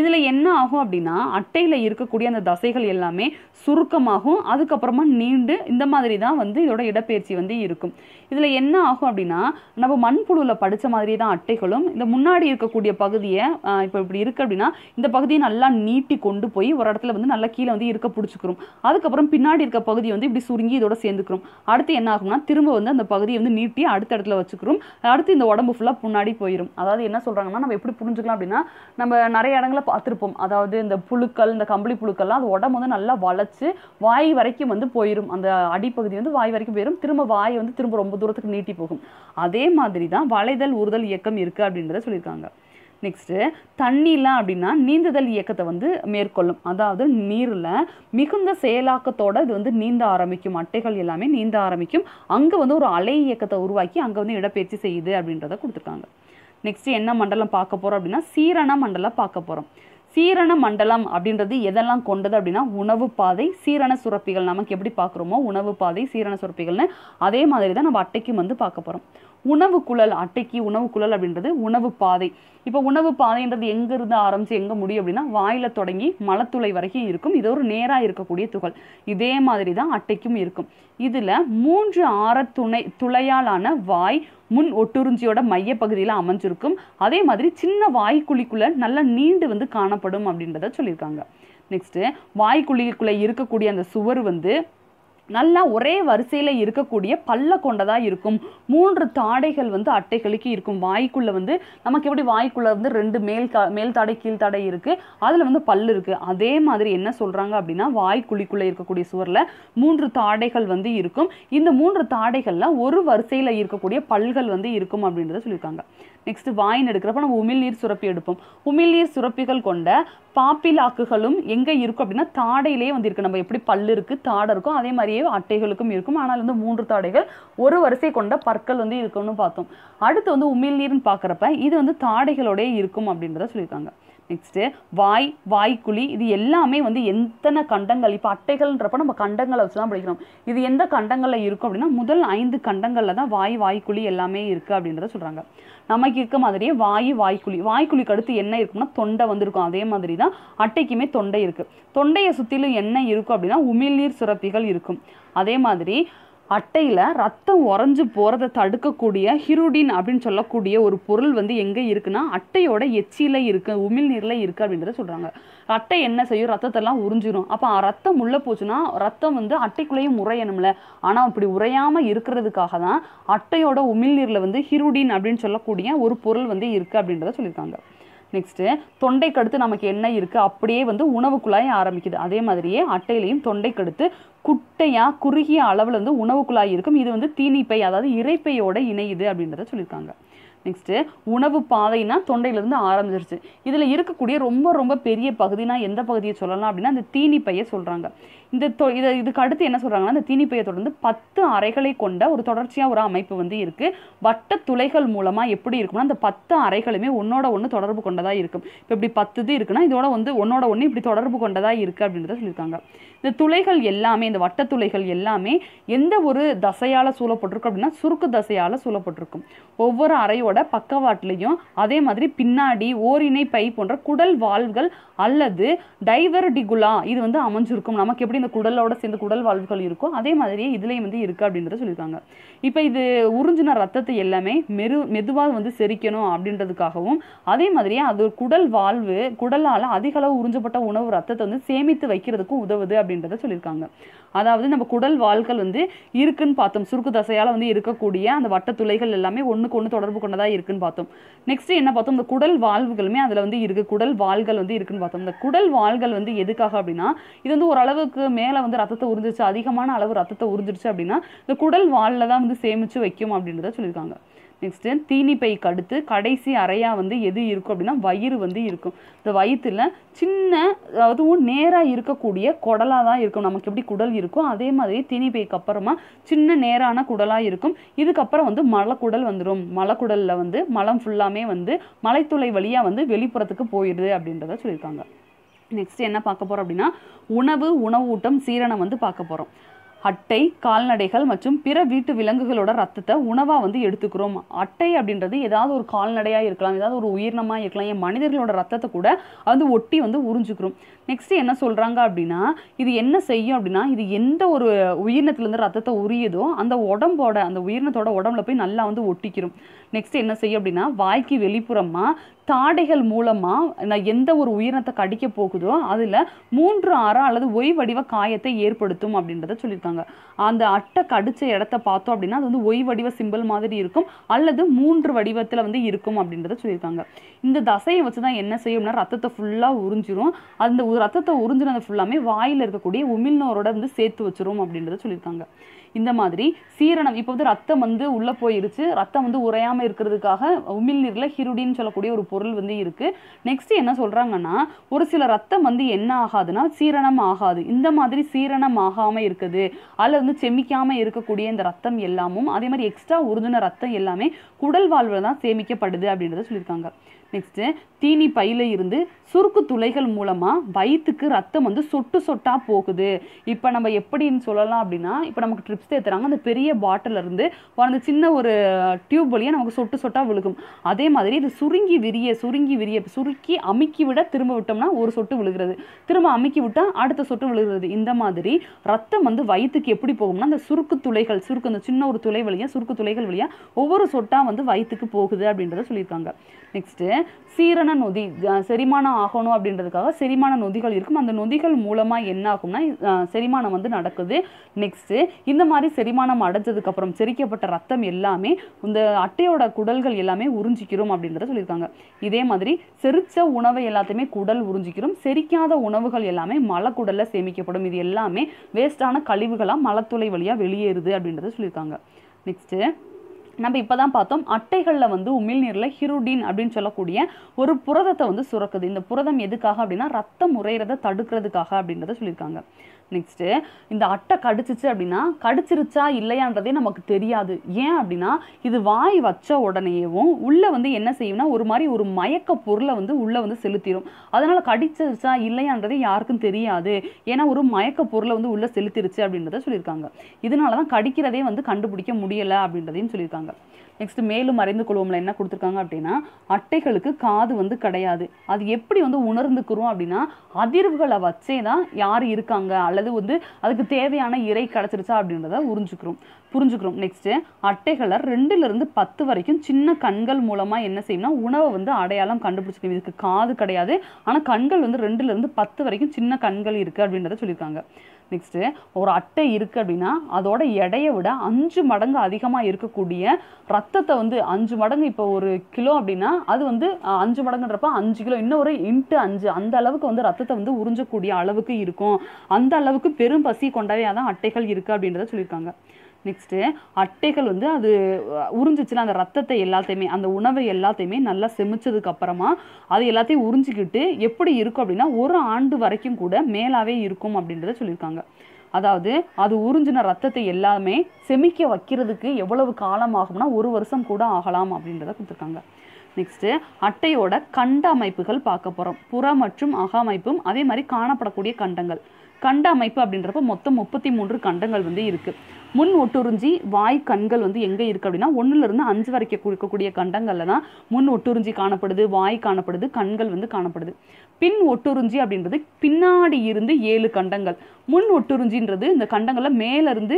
இதில் என்ன ஆகும் அப்படின்னா அட்டையில் இருக்கக்கூடிய அந்த தசைகள் எல்லாமே சுருக்கமாகும் அதுக்கப்புறமா நீண்டு இந்த மாதிரி தான் வந்து இதோட இடப்பெயர்ச்சி வந்து இருக்கும் இதில் என்ன ஆகும் அப்படின்னா நம்ம மண்புழுவில் படித்த மாதிரி தான் அட்டைகளும் இந்த முன்னாடி இருக்கக்கூடிய பகுதியை இப்போ இப்படி இருக்குது அப்படின்னா இந்த பகுதியை நல்லா நீட்டி கொண்டு போய் ஒரு இடத்துல வந்து நல்லா கீழே வந்து இருக்க பிடிச்சிக்கிறோம் அதுக்கப்புறம் பின்னாடி இருக்க பகுதியை வந்து இப்படி சுருங்கி இதோட சேர்ந்துக்கிறோம் அடுத்து என்ன ஆகும்னா திரும்ப வந்து அந்த பகுதியை வந்து நீட்டி அடுத்த இடத்துல வச்சுக்கிறோம் அடுத்து இந்த உடம்பு ஃபுல்லாக முன்னாடி போயிடும் அதாவது என்ன சொல்கிறாங்கன்னா நம்ம எப்படி புரிஞ்சுக்கலாம் அப்படின்னா நம்ம நிறைய இடங்கள பார்த்துருப்போம் அதாவது இந்த புழுக்கள் இந்த கம்பளி புழுக்கள்லாம் அது உடம்பு வந்து நல்லா வளைச்சு வாய் வரைக்கும் வந்து போயிடும் அந்த அடிப்பகுதி வந்து வாய் வரைக்கும் போயிடும் திரும்ப வாய் வந்து திரும்ப ரொம்ப தூரத்துக்கு நீட்டி போகும் அதே மாதிரி தான் வளைதல் உறுதல் இயக்கம் இருக்குது அப்படின்றத சொல்லியிருக்காங்க நெக்ஸ்ட்டு தண்ணிலாம் அப்படின்னா நீந்துதல் இயக்கத்தை வந்து மேற்கொள்ளும் அதாவது நீரில் மிகுந்த செயலாக்கத்தோடு இது வந்து நீந்த ஆரம்பிக்கும் அட்டைகள் எல்லாமே நீந்த ஆரம்பிக்கும் அங்கே வந்து ஒரு அலை இயக்கத்தை உருவாக்கி அங்கே வந்து இடப்பெயர்ச்சி செய்யுது அப்படின்றத கொடுத்துருக்காங்க நெக்ஸ்ட் என்ன மண்டலம் பார்க்க போகிறோம் அப்படின்னா சீரண மண்டலம் பார்க்க போகிறோம் சீரண மண்டலம் அப்படின்றது எதெல்லாம் கொண்டது அப்படின்னா உணவு பாதை சீரண சுரப்பிகள் நமக்கு எப்படி பார்க்குறோமோ உணவு பாதை சீரண சுரப்பிகள்னு அதே மாதிரி தான் நம்ம அட்டைக்கும் வந்து பார்க்க போகிறோம் உணவு குழல் அட்டைக்கு உணவு குழல் அப்படின்றது உணவு பாதை இப்போ உணவு பாதைன்றது எங்கேருந்து ஆரம்பித்து எங்கே முடியும் அப்படின்னா வாயில் தொடங்கி மலத்துளை வரைக்கும் இருக்கும் இது ஒரு நேராக இருக்கக்கூடிய துகள் இதே மாதிரி தான் அட்டைக்கும் இருக்கும் இதில் மூன்று ஆற துணை துளையாலான வாய் முன் ஒட்டுறிஞ்சியோட மையப்பகுதியில் அமைஞ்சிருக்கும் அதே மாதிரி சின்ன வாய்க்குழிக்குள்ளே நல்லா நீண்டு வந்து காணப்படும் அப்படின்றத சொல்லியிருக்காங்க நெக்ஸ்ட்டு வாய்க்குழிக்குள்ளே இருக்கக்கூடிய அந்த சுவர் வந்து நல்லா ஒரே வரிசையில் இருக்கக்கூடிய பல்ல கொண்டதாக இருக்கும் மூன்று தாடைகள் வந்து அட்டைகளுக்கு இருக்கும் வாய்க்குள்ளே வந்து நமக்கு எப்படி வாய்க்குள்ளே வந்து ரெண்டு மேல் கா மேல் தாடை கீழ் தாடை இருக்குது அதில் வந்து பல் இருக்குது அதே மாதிரி என்ன சொல்கிறாங்க அப்படின்னா வாய்க்குழிக்குள்ளே இருக்கக்கூடிய சுவரில் மூன்று தாடைகள் வந்து இருக்கும் இந்த மூன்று தாடைகளில் ஒரு வரிசையில் இருக்கக்கூடிய பல்கள் வந்து இருக்கும் அப்படின்றத சொல்லியிருக்காங்க நெக்ஸ்ட் வாயின் எடுக்கிறப்ப நம்ம உமிழ்நீர் சுரப்பி எடுப்போம் உமிழ்நீர் சுரப்பிகள் கொண்ட பாப்பிலாக்குகளும் எங்கே இருக்கும் அப்படின்னா தாடையிலே வந்து இருக்குது நம்ம எப்படி பல்லு இருக்குது தாடை இருக்கும் அதே மாதிரியே அட்டைகளுக்கும் இருக்கும் ஆனால் வந்து மூன்று தாடைகள் ஒரு வரிசை கொண்ட பற்கள் வந்து இருக்கும்னு பார்த்தோம் அடுத்து வந்து உமிழ்நீர்னு பார்க்குறப்ப இது வந்து தாடைகளோடய இருக்கும் அப்படின்றத சொல்லியிருக்காங்க நெக்ஸ்ட்டு வாய் வாய்க்குழி இது எல்லாமே வந்து எத்தனை கண்டங்கள் இப்போ அட்டைகள்ன்றப்ப நம்ம கண்டங்களை வச்சு தான் படிக்கிறோம் இது எந்த கண்டங்களில் இருக்கும் அப்படின்னா முதல் ஐந்து கண்டங்களில் தான் வாய் வாய்க்குழி எல்லாமே இருக்குது அப்படின்றத சொல்கிறாங்க நமக்கு இருக்க மாதிரியே வாய் வாய்க்குழி வாய்க்குழிக்கு அடுத்து என்ன இருக்கும்னா தொண்டை வந்திருக்கும் அதே மாதிரி தான் அட்டைக்குமே தொண்டை இருக்குது தொண்டையை சுற்றிலும் என்ன இருக்கும் அப்படின்னா உமிழ்நீர் சுரப்பிகள் இருக்கும் அதே மாதிரி அட்டையில் ரத்தம் உறைஞ்சி போகிறத தடுக்கக்கூடிய ஹிரோடின் அப்படின்னு சொல்லக்கூடிய ஒரு பொருள் வந்து எங்கே இருக்குன்னா அட்டையோட எச்சியில் இருக்குது உமிழ்நீரில் இருக்குது அப்படின்றத சொல்கிறாங்க அட்டை என்ன செய்யும் ரத்தத்தெல்லாம் உறிஞ்சிரும் அப்போ ரத்தம் உள்ளே போச்சுன்னா ரத்தம் வந்து அட்டைக்குள்ளேயும் உறையணும்ல ஆனால் அப்படி உறையாமல் இருக்கிறதுக்காக தான் அட்டையோட உமிழ்நீரில் வந்து ஹிரோடின் அப்படின்னு சொல்லக்கூடிய ஒரு பொருள் வந்து இருக்குது அப்படின்றத சொல்லியிருக்காங்க நெக்ஸ்ட்டு தொண்டைக்கடுத்து நமக்கு என்ன இருக்குது அப்படியே வந்து உணவு குழாய் ஆரம்பிக்குது அதே மாதிரியே அட்டையிலையும் தொண்டைக்கடுத்து குட்டையாக குறுகிய அளவில் வந்து உணவு குழாய் இருக்கும் இது வந்து தீனிப்பை அதாவது இறைப்பையோட இணையுது அப்படின்றத சொல்லியிருக்காங்க நெக்ஸ்ட்டு உணவு பாதைனா தொண்டையிலேருந்து ஆரம்பிச்சிருச்சு இதில் இருக்கக்கூடிய ரொம்ப ரொம்ப பெரிய பகுதினா எந்த பகுதியை சொல்லலாம் அப்படின்னா அந்த தீனிப்பையை சொல்கிறாங்க இந்த தொ இதை இதுக்கு அடுத்து என்ன சொல்கிறாங்கன்னா இந்த தீனிப்பையை தொடர்ந்து பத்து அறைகளை கொண்ட ஒரு தொடர்ச்சியாக ஒரு அமைப்பு வந்து இருக்குது வட்ட துளைகள் மூலமாக எப்படி இருக்கும்னா அந்த பத்து அறைகளுமே ஒன்றோட ஒன்று தொடர்பு கொண்டதாக இருக்கும் இப்போ இப்படி பத்து இது இருக்குன்னா இதோட வந்து ஒன்றோட ஒன்று இப்படி தொடர்பு கொண்டதாக இருக்குது அப்படின்றத சொல்லியிருக்காங்க இந்த துளைகள் எல்லாமே இந்த வட்ட துளைகள் எல்லாமே எந்த ஒரு தசையால் சூழப்பட்டிருக்கும் அப்படின்னா சுருக்கு தசையால் சூழப்பட்டிருக்கும் ஒவ்வொரு அறையோட பக்கவாட்டிலையும் அதே மாதிரி பின்னாடி ஓரிணை பை போன்ற குடல் வால்கள் அல்லது டைவர்டிகுலா இது வந்து அமைஞ்சிருக்கும் நமக்கு எப்படி எப்படி இந்த குடலோட சேர்ந்து குடல் வாழ்வுகள் இருக்கோ அதே மாதிரியே இதுலேயும் வந்து இருக்குது அப்படின்றத சொல்லியிருக்காங்க இப்போ இது உறிஞ்சின ரத்தத்தை எல்லாமே மெரு மெதுவாக வந்து செரிக்கணும் அப்படின்றதுக்காகவும் அதே மாதிரியே அது குடல் வாழ்வு குடலால் அதிகளவு உறிஞ்சப்பட்ட உணவு ரத்தத்தை வந்து சேமித்து வைக்கிறதுக்கும் உதவுது அப்படின்றத சொல்லியிருக்காங்க அதாவது நம்ம குடல் வாள்கள் வந்து இருக்குன்னு பார்த்தோம் சுருக்கு தசையால் வந்து இருக்கக்கூடிய அந்த வட்ட துளைகள் எல்லாமே ஒன்றுக்கு ஒன்று தொடர்பு கொண்டதாக இருக்குன்னு பார்த்தோம் நெக்ஸ்ட் என்ன பார்த்தோம் இந்த குடல் வாழ்வுகளுமே அதில் வந்து இருக்குது குடல் வாள்கள் வந்து இருக்குன்னு பார்த்தோம் இந்த குடல் வாள்கள் வந்து எதுக்காக அப்படின்னா இது வந்து ஓரளவுக்கு மேலே வந்து ரத்தத்தை உறிஞ்சிருச்சு அதிகமான அளவு ரத்தத்தை உறிஞ்சிருச்சு அப்படின்னா இந்த குடல் வாளில் தான் வந்து சேமித்து வைக்கும் அப்படின்றத சொல்லியிருக்காங்க நெக்ஸ்ட்டு தீனிப்பைக்கு அடுத்து கடைசி அறையாக வந்து எது இருக்கும் அப்படின்னா வயிறு வந்து இருக்கும் இந்த வயிற்றில் சின்ன அதுவும் நேராக இருக்கக்கூடிய குடலாக தான் இருக்கும் நமக்கு எப்படி குடல் இருக்கோ அதே மாதிரி தீனிப்பைக்கு அப்புறமா சின்ன நேரான குடலாக இருக்கும் இதுக்கப்புறம் வந்து மலக்குடல் வந்துடும் மலக்குடலில் வந்து மலம் ஃபுல்லாமே வந்து மலைத்துளை வழியாக வந்து வெளிப்புறத்துக்கு போயிடுது அப்படின்றத சொல்லியிருக்காங்க நெக்ஸ்ட் என்ன பார்க்க போகிறோம் அப்படின்னா உணவு உணவூட்டம் சீரணம் வந்து பார்க்க போகிறோம் அட்டை கால்நடைகள் மற்றும் பிற வீட்டு விலங்குகளோட ரத்தத்தை உணவாக வந்து எடுத்துக்கிறோம் அட்டை அப்படின்றது ஏதாவது ஒரு கால்நடையாக இருக்கலாம் ஏதாவது ஒரு உயிரினமாக இருக்கலாம் என் மனிதர்களோட ரத்தத்தை கூட அது ஒட்டி வந்து உறிஞ்சிக்கிறோம் நெக்ஸ்ட்டு என்ன சொல்கிறாங்க அப்படின்னா இது என்ன செய்யும் அப்படின்னா இது எந்த ஒரு உயிரினத்துலேருந்து ரத்தத்தை உரியதோ அந்த உடம்போட அந்த உயிரினத்தோட உடம்புல போய் நல்லா வந்து ஒட்டிக்கிறோம் நெக்ஸ்ட் என்ன செய்யும் அப்படின்னா வாய்க்கு வெளிப்புறமாக தாடைகள் மூலமாக நான் எந்த ஒரு உயிரினத்தை கடிக்க போகுதோ அதில் மூன்று அறம் அல்லது ஒய் வடிவ காயத்தை ஏற்படுத்தும் அப்படின்றத சொல்லியிருக்காங்க அந்த அட்டை கடித்த இடத்த பார்த்தோம் அப்படின்னா அது வந்து ஒய் வடிவ சிம்பிள் மாதிரி இருக்கும் அல்லது மூன்று வடிவத்தில் வந்து இருக்கும் அப்படின்றத சொல்லியிருக்காங்க இந்த தசையை வச்சு தான் என்ன செய்யும்னா ரத்தத்தை ஃபுல்லாக உறிஞ்சிரும் அந்த ரத்தத்தை உறிஞ்சினது ஃபுல்லாமே வாயில் இருக்கக்கூடிய உமிழ்நோரோட வந்து சேர்த்து வச்சிரும் அப்படின்றத சொல்லியிருக்காங்க இந்த மாதிரி சீரணம் இப்போ வந்து ரத்தம் வந்து உள்ளே போயிருச்சு ரத்தம் வந்து உறையாமல் இருக்கிறதுக்காக உமிழ்நீரில் ஹிருடின்னு சொல்லக்கூடிய ஒரு பொருள் வந்து இருக்குது நெக்ஸ்ட் என்ன சொல்கிறாங்கன்னா ஒரு சில ரத்தம் வந்து என்ன ஆகாதுன்னா சீரணம் ஆகாது இந்த மாதிரி சீரணம் ஆகாமல் இருக்குது அதில் வந்து செமிக்காமல் இருக்கக்கூடிய இந்த ரத்தம் எல்லாமும் அதே மாதிரி எக்ஸ்ட்ரா உறிஞ்சின ரத்தம் எல்லாமே குடல் வாழ்வில் தான் சேமிக்கப்படுது அப்படின்றத சொல்லியிருக்காங்க நெக்ஸ்ட்டு தீனி பையில இருந்து சுருக்கு துளைகள் மூலமா வயிற்றுக்கு ரத்தம் வந்து சொட்டு சொட்டா போகுது இப்போ நம்ம எப்படின்னு சொல்லலாம் அப்படின்னா இப்போ நமக்கு ட்ரிப்ஸ் ஏற்றுறாங்க அந்த பெரிய பாட்டில இருந்து அந்த சின்ன ஒரு டியூப் வழியா நமக்கு சொட்டு சொட்டா விழுகும் அதே மாதிரி இது சுருங்கி விரிய சுருங்கி விரிய சுருக்கி அமுக்கி விட திரும்ப விட்டோம்னா ஒரு சொட்டு விழுகிறது திரும்ப அமுக்கி விட்டால் அடுத்த சொட்டு விழுகிறது இந்த மாதிரி ரத்தம் வந்து வயிற்றுக்கு எப்படி போகும்னா அந்த சுருக்கு துளைகள் சுருக்கு அந்த சின்ன ஒரு துளை வழியா சுருக்கு துளைகள் வழியா ஒவ்வொரு சொட்டாக வந்து வயிற்றுக்கு போகுது அப்படின்றத சொல்லியிருக்காங்க நெக்ஸ்ட்டு சீரண நொதி செரிமானம் ஆகணும் அப்படின்றதுக்காக செரிமான நொதிகள் இருக்கும் அந்த நொதிகள் மூலமாக என்ன ஆகும்னா செரிமானம் வந்து நடக்குது நெக்ஸ்ட்டு இந்த மாதிரி செரிமானம் அடைஞ்சதுக்கப்புறம் செரிக்கப்பட்ட ரத்தம் எல்லாமே இந்த அட்டையோட குடல்கள் எல்லாமே உறிஞ்சிக்கிறோம் அப்படின்றத சொல்லியிருக்காங்க இதே மாதிரி செரிச்ச உணவை எல்லாத்தையுமே குடல் உறிஞ்சிக்கிறோம் செரிக்காத உணவுகள் எல்லாமே மலக்குடலில் சேமிக்கப்படும் இது எல்லாமே வேஸ்டான கழிவுகளாக மலத்துளை வழியாக வெளியேறுது அப்படின்றத சொல்லியிருக்காங்க நெக்ஸ்ட்டு நம்ம இப்போ தான் பார்த்தோம் அட்டைகளில் வந்து உமிழ்நீரில் ஹிருடின் அப்படின்னு சொல்லக்கூடிய ஒரு புரதத்தை வந்து சுரக்குது இந்த புரதம் எதுக்காக அப்படின்னா ரத்தம் உரையிறதை தடுக்கிறதுக்காக அப்படின்றத சொல்லியிருக்காங்க நெக்ஸ்ட்டு இந்த அட்டை கடிச்சிச்சு அப்படின்னா கடிச்சிருச்சா இல்லையான்றதே நமக்கு தெரியாது ஏன் அப்படின்னா இது வாய் வச்ச உடனேயும் உள்ளே வந்து என்ன செய்யும்னா ஒரு மாதிரி ஒரு மயக்க பொருளை வந்து உள்ளே வந்து செலுத்திடும் அதனால் கடிச்சிருச்சா இல்லையான்றதே யாருக்கும் தெரியாது ஏன்னா ஒரு மயக்க பொருளை வந்து உள்ளே செலுத்திருச்சு அப்படின்றத சொல்லியிருக்காங்க இதனால தான் கடிக்கிறதே வந்து கண்டுபிடிக்க முடியலை அப்படின்றதையும் சொல்லியிருக்காங்க நெக்ஸ்ட் மேலும் அறிந்து கொள்வோம்ல என்ன கொடுத்துருக்காங்க அப்படின்னா அட்டைகளுக்கு காது வந்து கிடையாது அது எப்படி வந்து உணர்ந்துக்கிறோம் அப்படின்னா அதிர்வுகளை வச்சே தான் யார் இருக்காங்க அல்லது வந்து அதுக்கு தேவையான இறை கிடச்சிருச்சா அப்படின்றத உறிஞ்சுக்கிறோம் புரிஞ்சுக்கிறோம் நெக்ஸ்ட்டு அட்டைகளை ரெண்டுலேருந்து பத்து வரைக்கும் சின்ன கண்கள் மூலமாக என்ன செய்யணும்னா உணவை வந்து அடையாளம் கண்டுபிடிச்சிக்கணும் இதுக்கு காது கிடையாது ஆனால் கண்கள் வந்து ரெண்டுலேருந்து பத்து வரைக்கும் சின்ன கண்கள் இருக்குது அப்படின்றத சொல்லியிருக்காங்க நெக்ஸ்ட்டு ஒரு அட்டை இருக்குது அப்படின்னா அதோட எடையை விட அஞ்சு மடங்கு அதிகமாக இருக்கக்கூடிய ரத்தத்தை வந்து அஞ்சு மடங்கு இப்போ ஒரு கிலோ அப்படின்னா அது வந்து அஞ்சு மடங்குன்றப்ப அஞ்சு கிலோ இன்னும் ஒரு இன்ட்டு அஞ்சு அந்த அளவுக்கு வந்து ரத்தத்தை வந்து உறிஞ்சக்கூடிய அளவுக்கு இருக்கும் அந்த அளவுக்கு பெரும் பசி கொண்டவையாக தான் அட்டைகள் இருக்குது அப்படின்றத சொல்லியிருக்காங்க நெக்ஸ்ட்டு அட்டைகள் வந்து அது உறிஞ்சிச்சுன்னா அந்த ரத்தத்தை எல்லாத்தையுமே அந்த உணவை எல்லாத்தையுமே நல்லா செமிச்சதுக்கு அப்புறமா அது எல்லாத்தையும் உறிஞ்சிக்கிட்டு எப்படி இருக்கும் அப்படின்னா ஒரு ஆண்டு வரைக்கும் கூட மேலாவே இருக்கும் அப்படின்றத சொல்லியிருக்காங்க அதாவது அது உறிஞ்சின ரத்தத்தை எல்லாமே செமிக்க வைக்கிறதுக்கு எவ்வளவு காலம் ஆகும்னா ஒரு வருஷம் கூட ஆகலாம் அப்படின்றத கொடுத்துருக்காங்க நெக்ஸ்ட்டு அட்டையோட கண்ட அமைப்புகள் பார்க்க போகிறோம் புற மற்றும் அக அமைப்பும் அதே மாதிரி காணப்படக்கூடிய கண்டங்கள் கண்ட அமைப்பு அப்படின்றப்ப மொத்தம் முப்பத்தி மூன்று கண்டங்கள் வந்து இருக்குது முன் ஒட்டுறிஞ்சி வாய் கண்கள் வந்து எங்கே இருக்குது அப்படின்னா ஒன்றுலேருந்து அஞ்சு வரைக்கும் இருக்கக்கூடிய கண்டங்களில் தான் முன் ஒட்டுறிஞ்சி காணப்படுது வாய் காணப்படுது கண்கள் வந்து காணப்படுது பின் ஒட்டுறிஞ்சி அப்படின்றது பின்னாடி இருந்து ஏழு கண்டங்கள் முன் ஒட்டுறிஞ்சின்றது இந்த கண்டங்களில் மேலேருந்து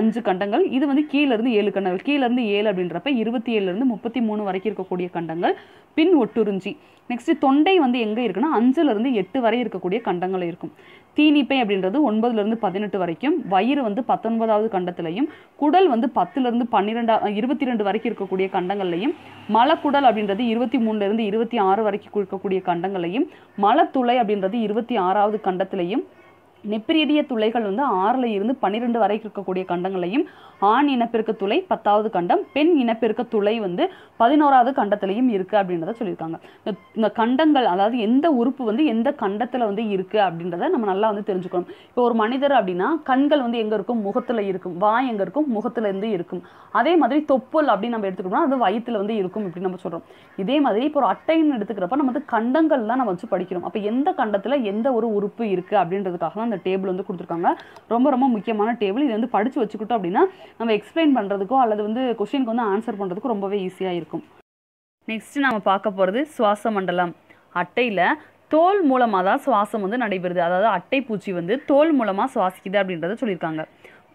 அஞ்சு கண்டங்கள் இது வந்து கீழேருந்து ஏழு கண்டங்கள் கீழேருந்து ஏழு அப்படின்றப்ப இருபத்தி இருந்து முப்பத்தி மூணு வரைக்கும் இருக்கக்கூடிய கண்டங்கள் பின் ஒட்டுறிஞ்சி நெக்ஸ்ட் தொண்டை வந்து எங்கே இருக்குன்னா இருந்து எட்டு வரை இருக்கக்கூடிய கண்டங்கள் இருக்கும் தீனிப்பை அப்படின்றது ஒன்பதுலேருந்து பதினெட்டு வரைக்கும் வயிறு வந்து பத்தொன்பதாவது கண்டத்திலையும் குடல் வந்து பத்துலேருந்து பன்னிரெண்டா இருபத்தி ரெண்டு வரைக்கும் இருக்கக்கூடிய கண்டங்கள்லையும் மலக்குடல் அப்படின்றது இருபத்தி மூணுலேருந்து இருபத்தி ஆறு வரைக்கும் இருக்கக்கூடிய கண்டங்களையும் மலத்துளை அப்படின்றது இருபத்தி ஆறாவது கண்டத்திலையும் நெப்பிரியடிய துளைகள் வந்து ஆறில் இருந்து பன்னிரெண்டு வரைக்கும் இருக்கக்கூடிய கண்டங்களையும் ஆண் இனப்பெருக்க துளை பத்தாவது கண்டம் பெண் இனப்பெருக்க துளை வந்து பதினோராவது கண்டத்திலையும் இருக்குது அப்படின்றத சொல்லியிருக்காங்க இந்த கண்டங்கள் அதாவது எந்த உறுப்பு வந்து எந்த கண்டத்தில் வந்து இருக்குது அப்படின்றத நம்ம நல்லா வந்து தெரிஞ்சுக்கணும் இப்போ ஒரு மனிதர் அப்படின்னா கண்கள் வந்து எங்கே இருக்கும் முகத்தில் இருக்கும் வாய் எங்கே இருக்கும் முகத்துல இருந்து இருக்கும் அதே மாதிரி தொப்பல் அப்படின்னு நம்ம எடுத்துக்கிட்டோம்னா அது வயிற்றில் வந்து இருக்கும் இப்படி நம்ம சொல்கிறோம் இதே மாதிரி இப்போ ஒரு அட்டைன்னு எடுத்துக்கிறப்ப நம்ம வந்து கண்டங்கள் தான் நம்ம வச்சு படிக்கிறோம் அப்போ எந்த கண்டத்தில் எந்த ஒரு உறுப்பு இருக்குது அப்படின்றதுக்காக தான் இந்த டேபிள் வந்து கொடுத்துருக்காங்க ரொம்ப ரொம்ப முக்கியமான டேபிள் இது வந்து படித்து வச்சுக்கிட்டோம் அப்படின்னா நம்ம எக்ஸ்பிளைன் பண்ணுறதுக்கோ அல்லது வந்து கொஷினுக்கு வந்து ஆன்சர் பண்ணுறதுக்கும் ரொம்பவே ஈஸியாக இருக்கும் நெக்ஸ்ட் நம்ம பார்க்க போகிறது சுவாச மண்டலம் அட்டையில் தோல் மூலமாக தான் சுவாசம் வந்து நடைபெறுது அதாவது அட்டை பூச்சி வந்து தோல் மூலமாக சுவாசிக்குது அப்படின்றத சொல்லியிருக்காங்க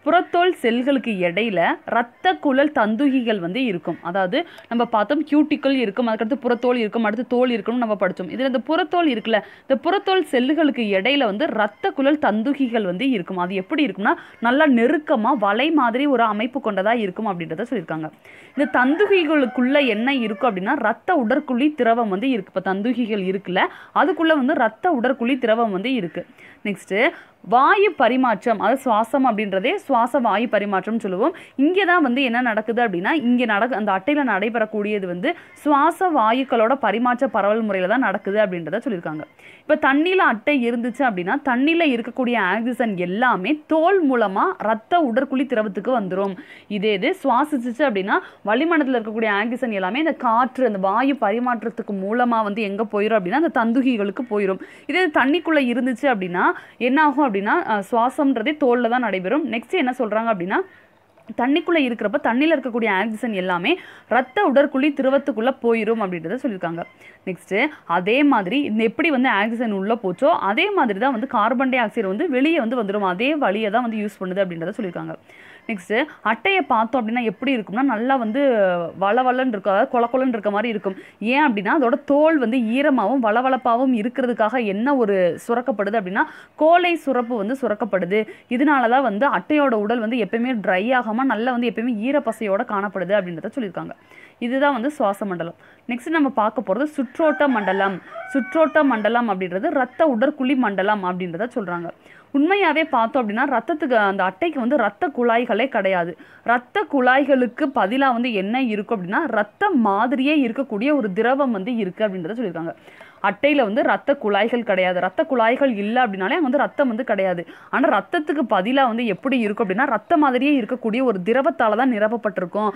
புறத்தோல் செல்களுக்கு இடையில இரத்த குழல் தந்துகிகள் வந்து இருக்கும் அதாவது நம்ம பார்த்தோம் கியூட்டிக்கல் இருக்கும் அதுக்கடுத்து புறத்தோல் இருக்கும் அடுத்து தோல் இருக்கணும் நம்ம படித்தோம் இதில் இந்த புறத்தோல் இருக்குல்ல இந்த புறத்தோல் செல்களுக்கு இடையில வந்து இரத்த குழல் தந்துகிகள் வந்து இருக்கும் அது எப்படி இருக்கும்னா நல்லா நெருக்கமாக வலை மாதிரி ஒரு அமைப்பு கொண்டதாக இருக்கும் அப்படின்றத சொல்லியிருக்காங்க இந்த தந்துகிகளுக்குள்ளே என்ன இருக்கும் அப்படின்னா ரத்த உடற்குழி திரவம் வந்து இருக்குது இப்போ தந்துகிகள் இருக்குல்ல அதுக்குள்ளே வந்து ரத்த உடற்குழி திரவம் வந்து இருக்குது நெக்ஸ்ட்டு வாயு பரிமாற்றம் அதாவது சுவாசம் அப்படின்றதே சுவாச வாயு பரிமாற்றம் சொல்லுவோம் இங்கே தான் வந்து என்ன நடக்குது அப்படின்னா இங்கே நடக்கு அந்த அட்டையில் நடைபெறக்கூடியது வந்து சுவாச வாயுக்களோட பரிமாற்ற பரவல் முறையில் தான் நடக்குது அப்படின்றத சொல்லியிருக்காங்க இப்போ தண்ணியில் அட்டை இருந்துச்சு அப்படின்னா தண்ணியில் இருக்கக்கூடிய ஆக்சிஜன் எல்லாமே தோல் மூலமாக ரத்த உடற்குழி திரவத்துக்கு வந்துடும் இதே இது சுவாசிச்சிச்சு அப்படின்னா வளிமண்டலத்தில் இருக்கக்கூடிய ஆக்சிஜன் எல்லாமே இந்த காற்று அந்த வாயு பரிமாற்றத்துக்கு மூலமாக வந்து எங்கே போயிடும் அப்படின்னா அந்த தந்துகிகளுக்கு போயிடும் இதே தண்ணிக்குள்ளே இருந்துச்சு அப்படின்னா என்ன ஆகும் அப்படின்னா சுவாசம்ன்றதே தோலில் தான் நடைபெறும் நெக்ஸ்ட் என்ன சொல்கிறாங்க அப்படின்னா தண்ணிக்குள்ளே இருக்கிறப்ப தண்ணியில் இருக்கக்கூடிய ஆக்சிஜன் எல்லாமே ரத்த உடற்குழி திருவத்துக்குள்ளே போயிடும் அப்படின்றத சொல்லியிருக்காங்க நெக்ஸ்ட்டு அதே மாதிரி எப்படி வந்து ஆக்சிஜன் உள்ளே போச்சோ அதே மாதிரி தான் வந்து கார்பன் டை ஆக்சைடு வந்து வெளியே வந்து வந்துடும் அதே வழியை தான் வந்து யூஸ் பண்ணுது அப்படின்றத சொல்லியிருக்காங்க நெக்ஸ்ட்டு அட்டையை பார்த்தோம் அப்படின்னா எப்படி இருக்கும்னா நல்லா வந்து வளவளன்னு இருக்கும் அதாவது கொலக்கொலன்னு இருக்க மாதிரி இருக்கும் ஏன் அப்படின்னா அதோட தோல் வந்து ஈரமாகவும் வளவளப்பாகவும் இருக்கிறதுக்காக என்ன ஒரு சுரக்கப்படுது அப்படின்னா கோலை சுரப்பு வந்து சுரக்கப்படுது இதனால தான் வந்து அட்டையோட உடல் வந்து எப்பயுமே ட்ரை ஆகாமல் நல்லா வந்து எப்பயுமே ஈரப்பசையோடு காணப்படுது அப்படின்றத சொல்லியிருக்காங்க இதுதான் வந்து சுவாச மண்டலம் நெக்ஸ்ட் நம்ம பார்க்க போகிறது சுற்றோட்ட மண்டலம் சுற்றோட்ட மண்டலம் அப்படின்றது ரத்த உடற்குழி மண்டலம் அப்படின்றத சொல்கிறாங்க உண்மையாகவே பார்த்தோம் அப்படின்னா ரத்தத்துக்கு அந்த அட்டைக்கு வந்து ரத்த குழாய்களே கிடையாது ரத்த குழாய்களுக்கு பதிலாக வந்து என்ன இருக்கும் அப்படின்னா ரத்த மாதிரியே இருக்கக்கூடிய ஒரு திரவம் வந்து இருக்குது அப்படின்றத சொல்லியிருக்காங்க அட்டையில் வந்து ரத்த குழாய்கள் கிடையாது ரத்த குழாய்கள் இல்லை அப்படின்னாலே அங்கே வந்து ரத்தம் வந்து கிடையாது ஆனால் ரத்தத்துக்கு பதிலாக வந்து எப்படி இருக்கும் அப்படின்னா ரத்த மாதிரியே இருக்கக்கூடிய ஒரு திரவத்தால் தான் நிரப்பப்பட்டிருக்கும்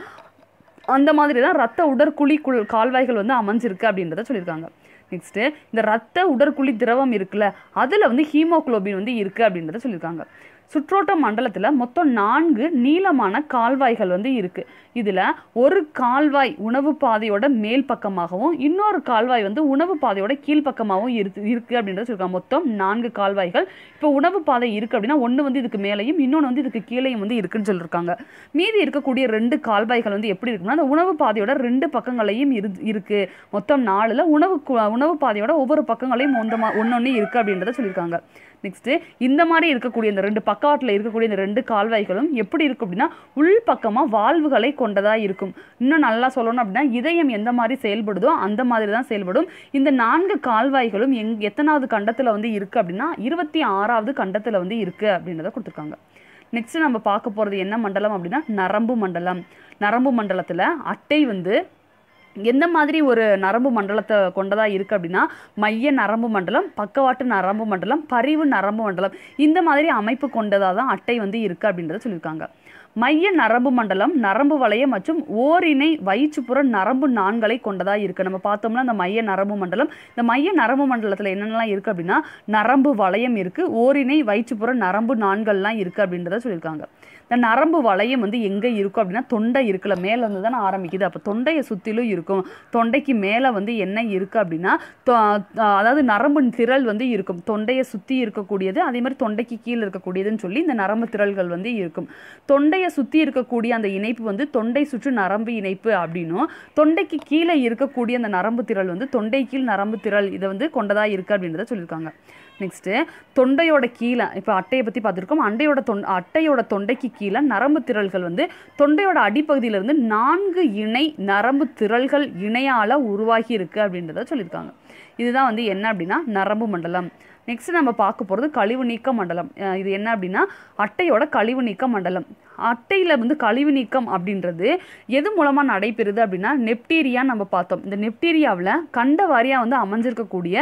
அந்த மாதிரி தான் ரத்த உடற்குழி கால்வாய்கள் வந்து அமைஞ்சிருக்கு அப்படின்றத சொல்லியிருக்காங்க நெக்ஸ்ட்டு இந்த ரத்த உடற்குழி திரவம் இருக்குல்ல அதில் வந்து ஹீமோக்ளோபின் வந்து இருக்குது அப்படின்றத சொல்லியிருக்காங்க சுற்றோட்ட மண்டலத்தில் மொத்தம் நான்கு நீளமான கால்வாய்கள் வந்து இருக்குது இதில் ஒரு கால்வாய் உணவு பாதையோட மேல் பக்கமாகவும் இன்னொரு கால்வாய் வந்து உணவு பாதையோட கீழ்ப்பக்கமாகவும் இருக்கு இருக்குது அப்படின்றது சொல்லியிருக்காங்க மொத்தம் நான்கு கால்வாய்கள் இப்போ உணவு பாதை இருக்குது அப்படின்னா ஒன்று வந்து இதுக்கு மேலேயும் இன்னொன்று வந்து இதுக்கு கீழேயும் வந்து இருக்குன்னு சொல்லியிருக்காங்க மீதி இருக்கக்கூடிய ரெண்டு கால்வாய்கள் வந்து எப்படி இருக்குன்னா அந்த உணவு பாதையோட ரெண்டு பக்கங்களையும் இரு இருக்குது மொத்தம் நாலில் உணவு உணவு பாதையோட ஒவ்வொரு பக்கங்களையும் ஒன்றமா ஒன்று ஒன்று இருக்குது அப்படின்றத சொல்லியிருக்காங்க நெக்ஸ்ட்டு இந்த மாதிரி இருக்கக்கூடிய இந்த ரெண்டு பக்கவாட்டில் இருக்கக்கூடிய இந்த ரெண்டு கால்வாய்களும் எப்படி இருக்கும் அப்படின்னா உள் பக்கமாக வாழ்வுகளை கொண்டதாக இருக்கும் இன்னும் நல்லா சொல்லணும் அப்படின்னா இதயம் எந்த மாதிரி செயல்படுதோ அந்த மாதிரி தான் செயல்படும் இந்த நான்கு கால்வாய்களும் எங் எத்தனாவது கண்டத்தில் வந்து இருக்குது அப்படின்னா இருபத்தி ஆறாவது கண்டத்தில் வந்து இருக்குது அப்படின்றத கொடுத்துருக்காங்க நெக்ஸ்ட்டு நம்ம பார்க்க போகிறது என்ன மண்டலம் அப்படின்னா நரம்பு மண்டலம் நரம்பு மண்டலத்தில் அட்டை வந்து எந்த மாதிரி ஒரு நரம்பு மண்டலத்தை கொண்டதாக இருக்குது அப்படின்னா மைய நரம்பு மண்டலம் பக்கவாட்டு நரம்பு மண்டலம் பரிவு நரம்பு மண்டலம் இந்த மாதிரி அமைப்பு கொண்டதாக தான் அட்டை வந்து இருக்குது அப்படின்றத சொல்லியிருக்காங்க மைய நரம்பு மண்டலம் நரம்பு வளையம் மற்றும் ஓரிணை வயிற்றுப்புற நரம்பு நான்களை கொண்டதாக இருக்குது நம்ம பார்த்தோம்னா இந்த மைய நரம்பு மண்டலம் இந்த மைய நரம்பு மண்டலத்தில் என்னென்னலாம் இருக்குது அப்படின்னா நரம்பு வளையம் இருக்குது ஓரிணை வயிற்றுப்புற நரம்பு நான்கள்லாம் இருக்குது அப்படின்றத சொல்லியிருக்காங்க இந்த நரம்பு வளையம் வந்து எங்கே இருக்கும் அப்படின்னா தொண்டை இருக்குல்ல மேலே வந்து தானே ஆரம்பிக்குது அப்போ தொண்டையை சுற்றிலும் இருக்கும் தொண்டைக்கு மேலே வந்து என்ன இருக்குது அப்படின்னா அதாவது நரம்பு திரள் வந்து இருக்கும் தொண்டையை சுற்றி இருக்கக்கூடியது அதே மாதிரி தொண்டைக்கு கீழே இருக்கக்கூடியதுன்னு சொல்லி இந்த நரம்பு திரள்கள் வந்து இருக்கும் தொண்டையை சுற்றி இருக்கக்கூடிய அந்த இணைப்பு வந்து தொண்டை சுற்று நரம்பு இணைப்பு அப்படின்னும் தொண்டைக்கு கீழே இருக்கக்கூடிய அந்த நரம்பு திரள் வந்து தொண்டை கீழ் நரம்பு திரள் இதை வந்து கொண்டதாக இருக்குது அப்படின்றத சொல்லியிருக்காங்க நெக்ஸ்ட்டு தொண்டையோட கீழே இப்போ அட்டையை பற்றி பார்த்துருக்கோம் அண்டையோட தொண் அட்டையோட தொண்டைக்கு கீழே நரம்பு திரள்கள் வந்து தொண்டையோட அடிப்பகுதியில் வந்து நான்கு இணை நரம்பு திரள்கள் இணையால் உருவாகி இருக்குது அப்படின்றத சொல்லியிருக்காங்க இதுதான் வந்து என்ன அப்படின்னா நரம்பு மண்டலம் நெக்ஸ்ட் நம்ம பார்க்க போகிறது கழிவு நீக்க மண்டலம் இது என்ன அப்படின்னா அட்டையோட கழிவு நீக்க மண்டலம் அட்டையில் வந்து கழிவு நீக்கம் அப்படின்றது எது மூலமாக நடைபெறுது அப்படின்னா நெப்டீரியா நம்ம பார்த்தோம் இந்த நெப்டீரியாவில் கண்ட வாரியாக வந்து அமைஞ்சிருக்கக்கூடிய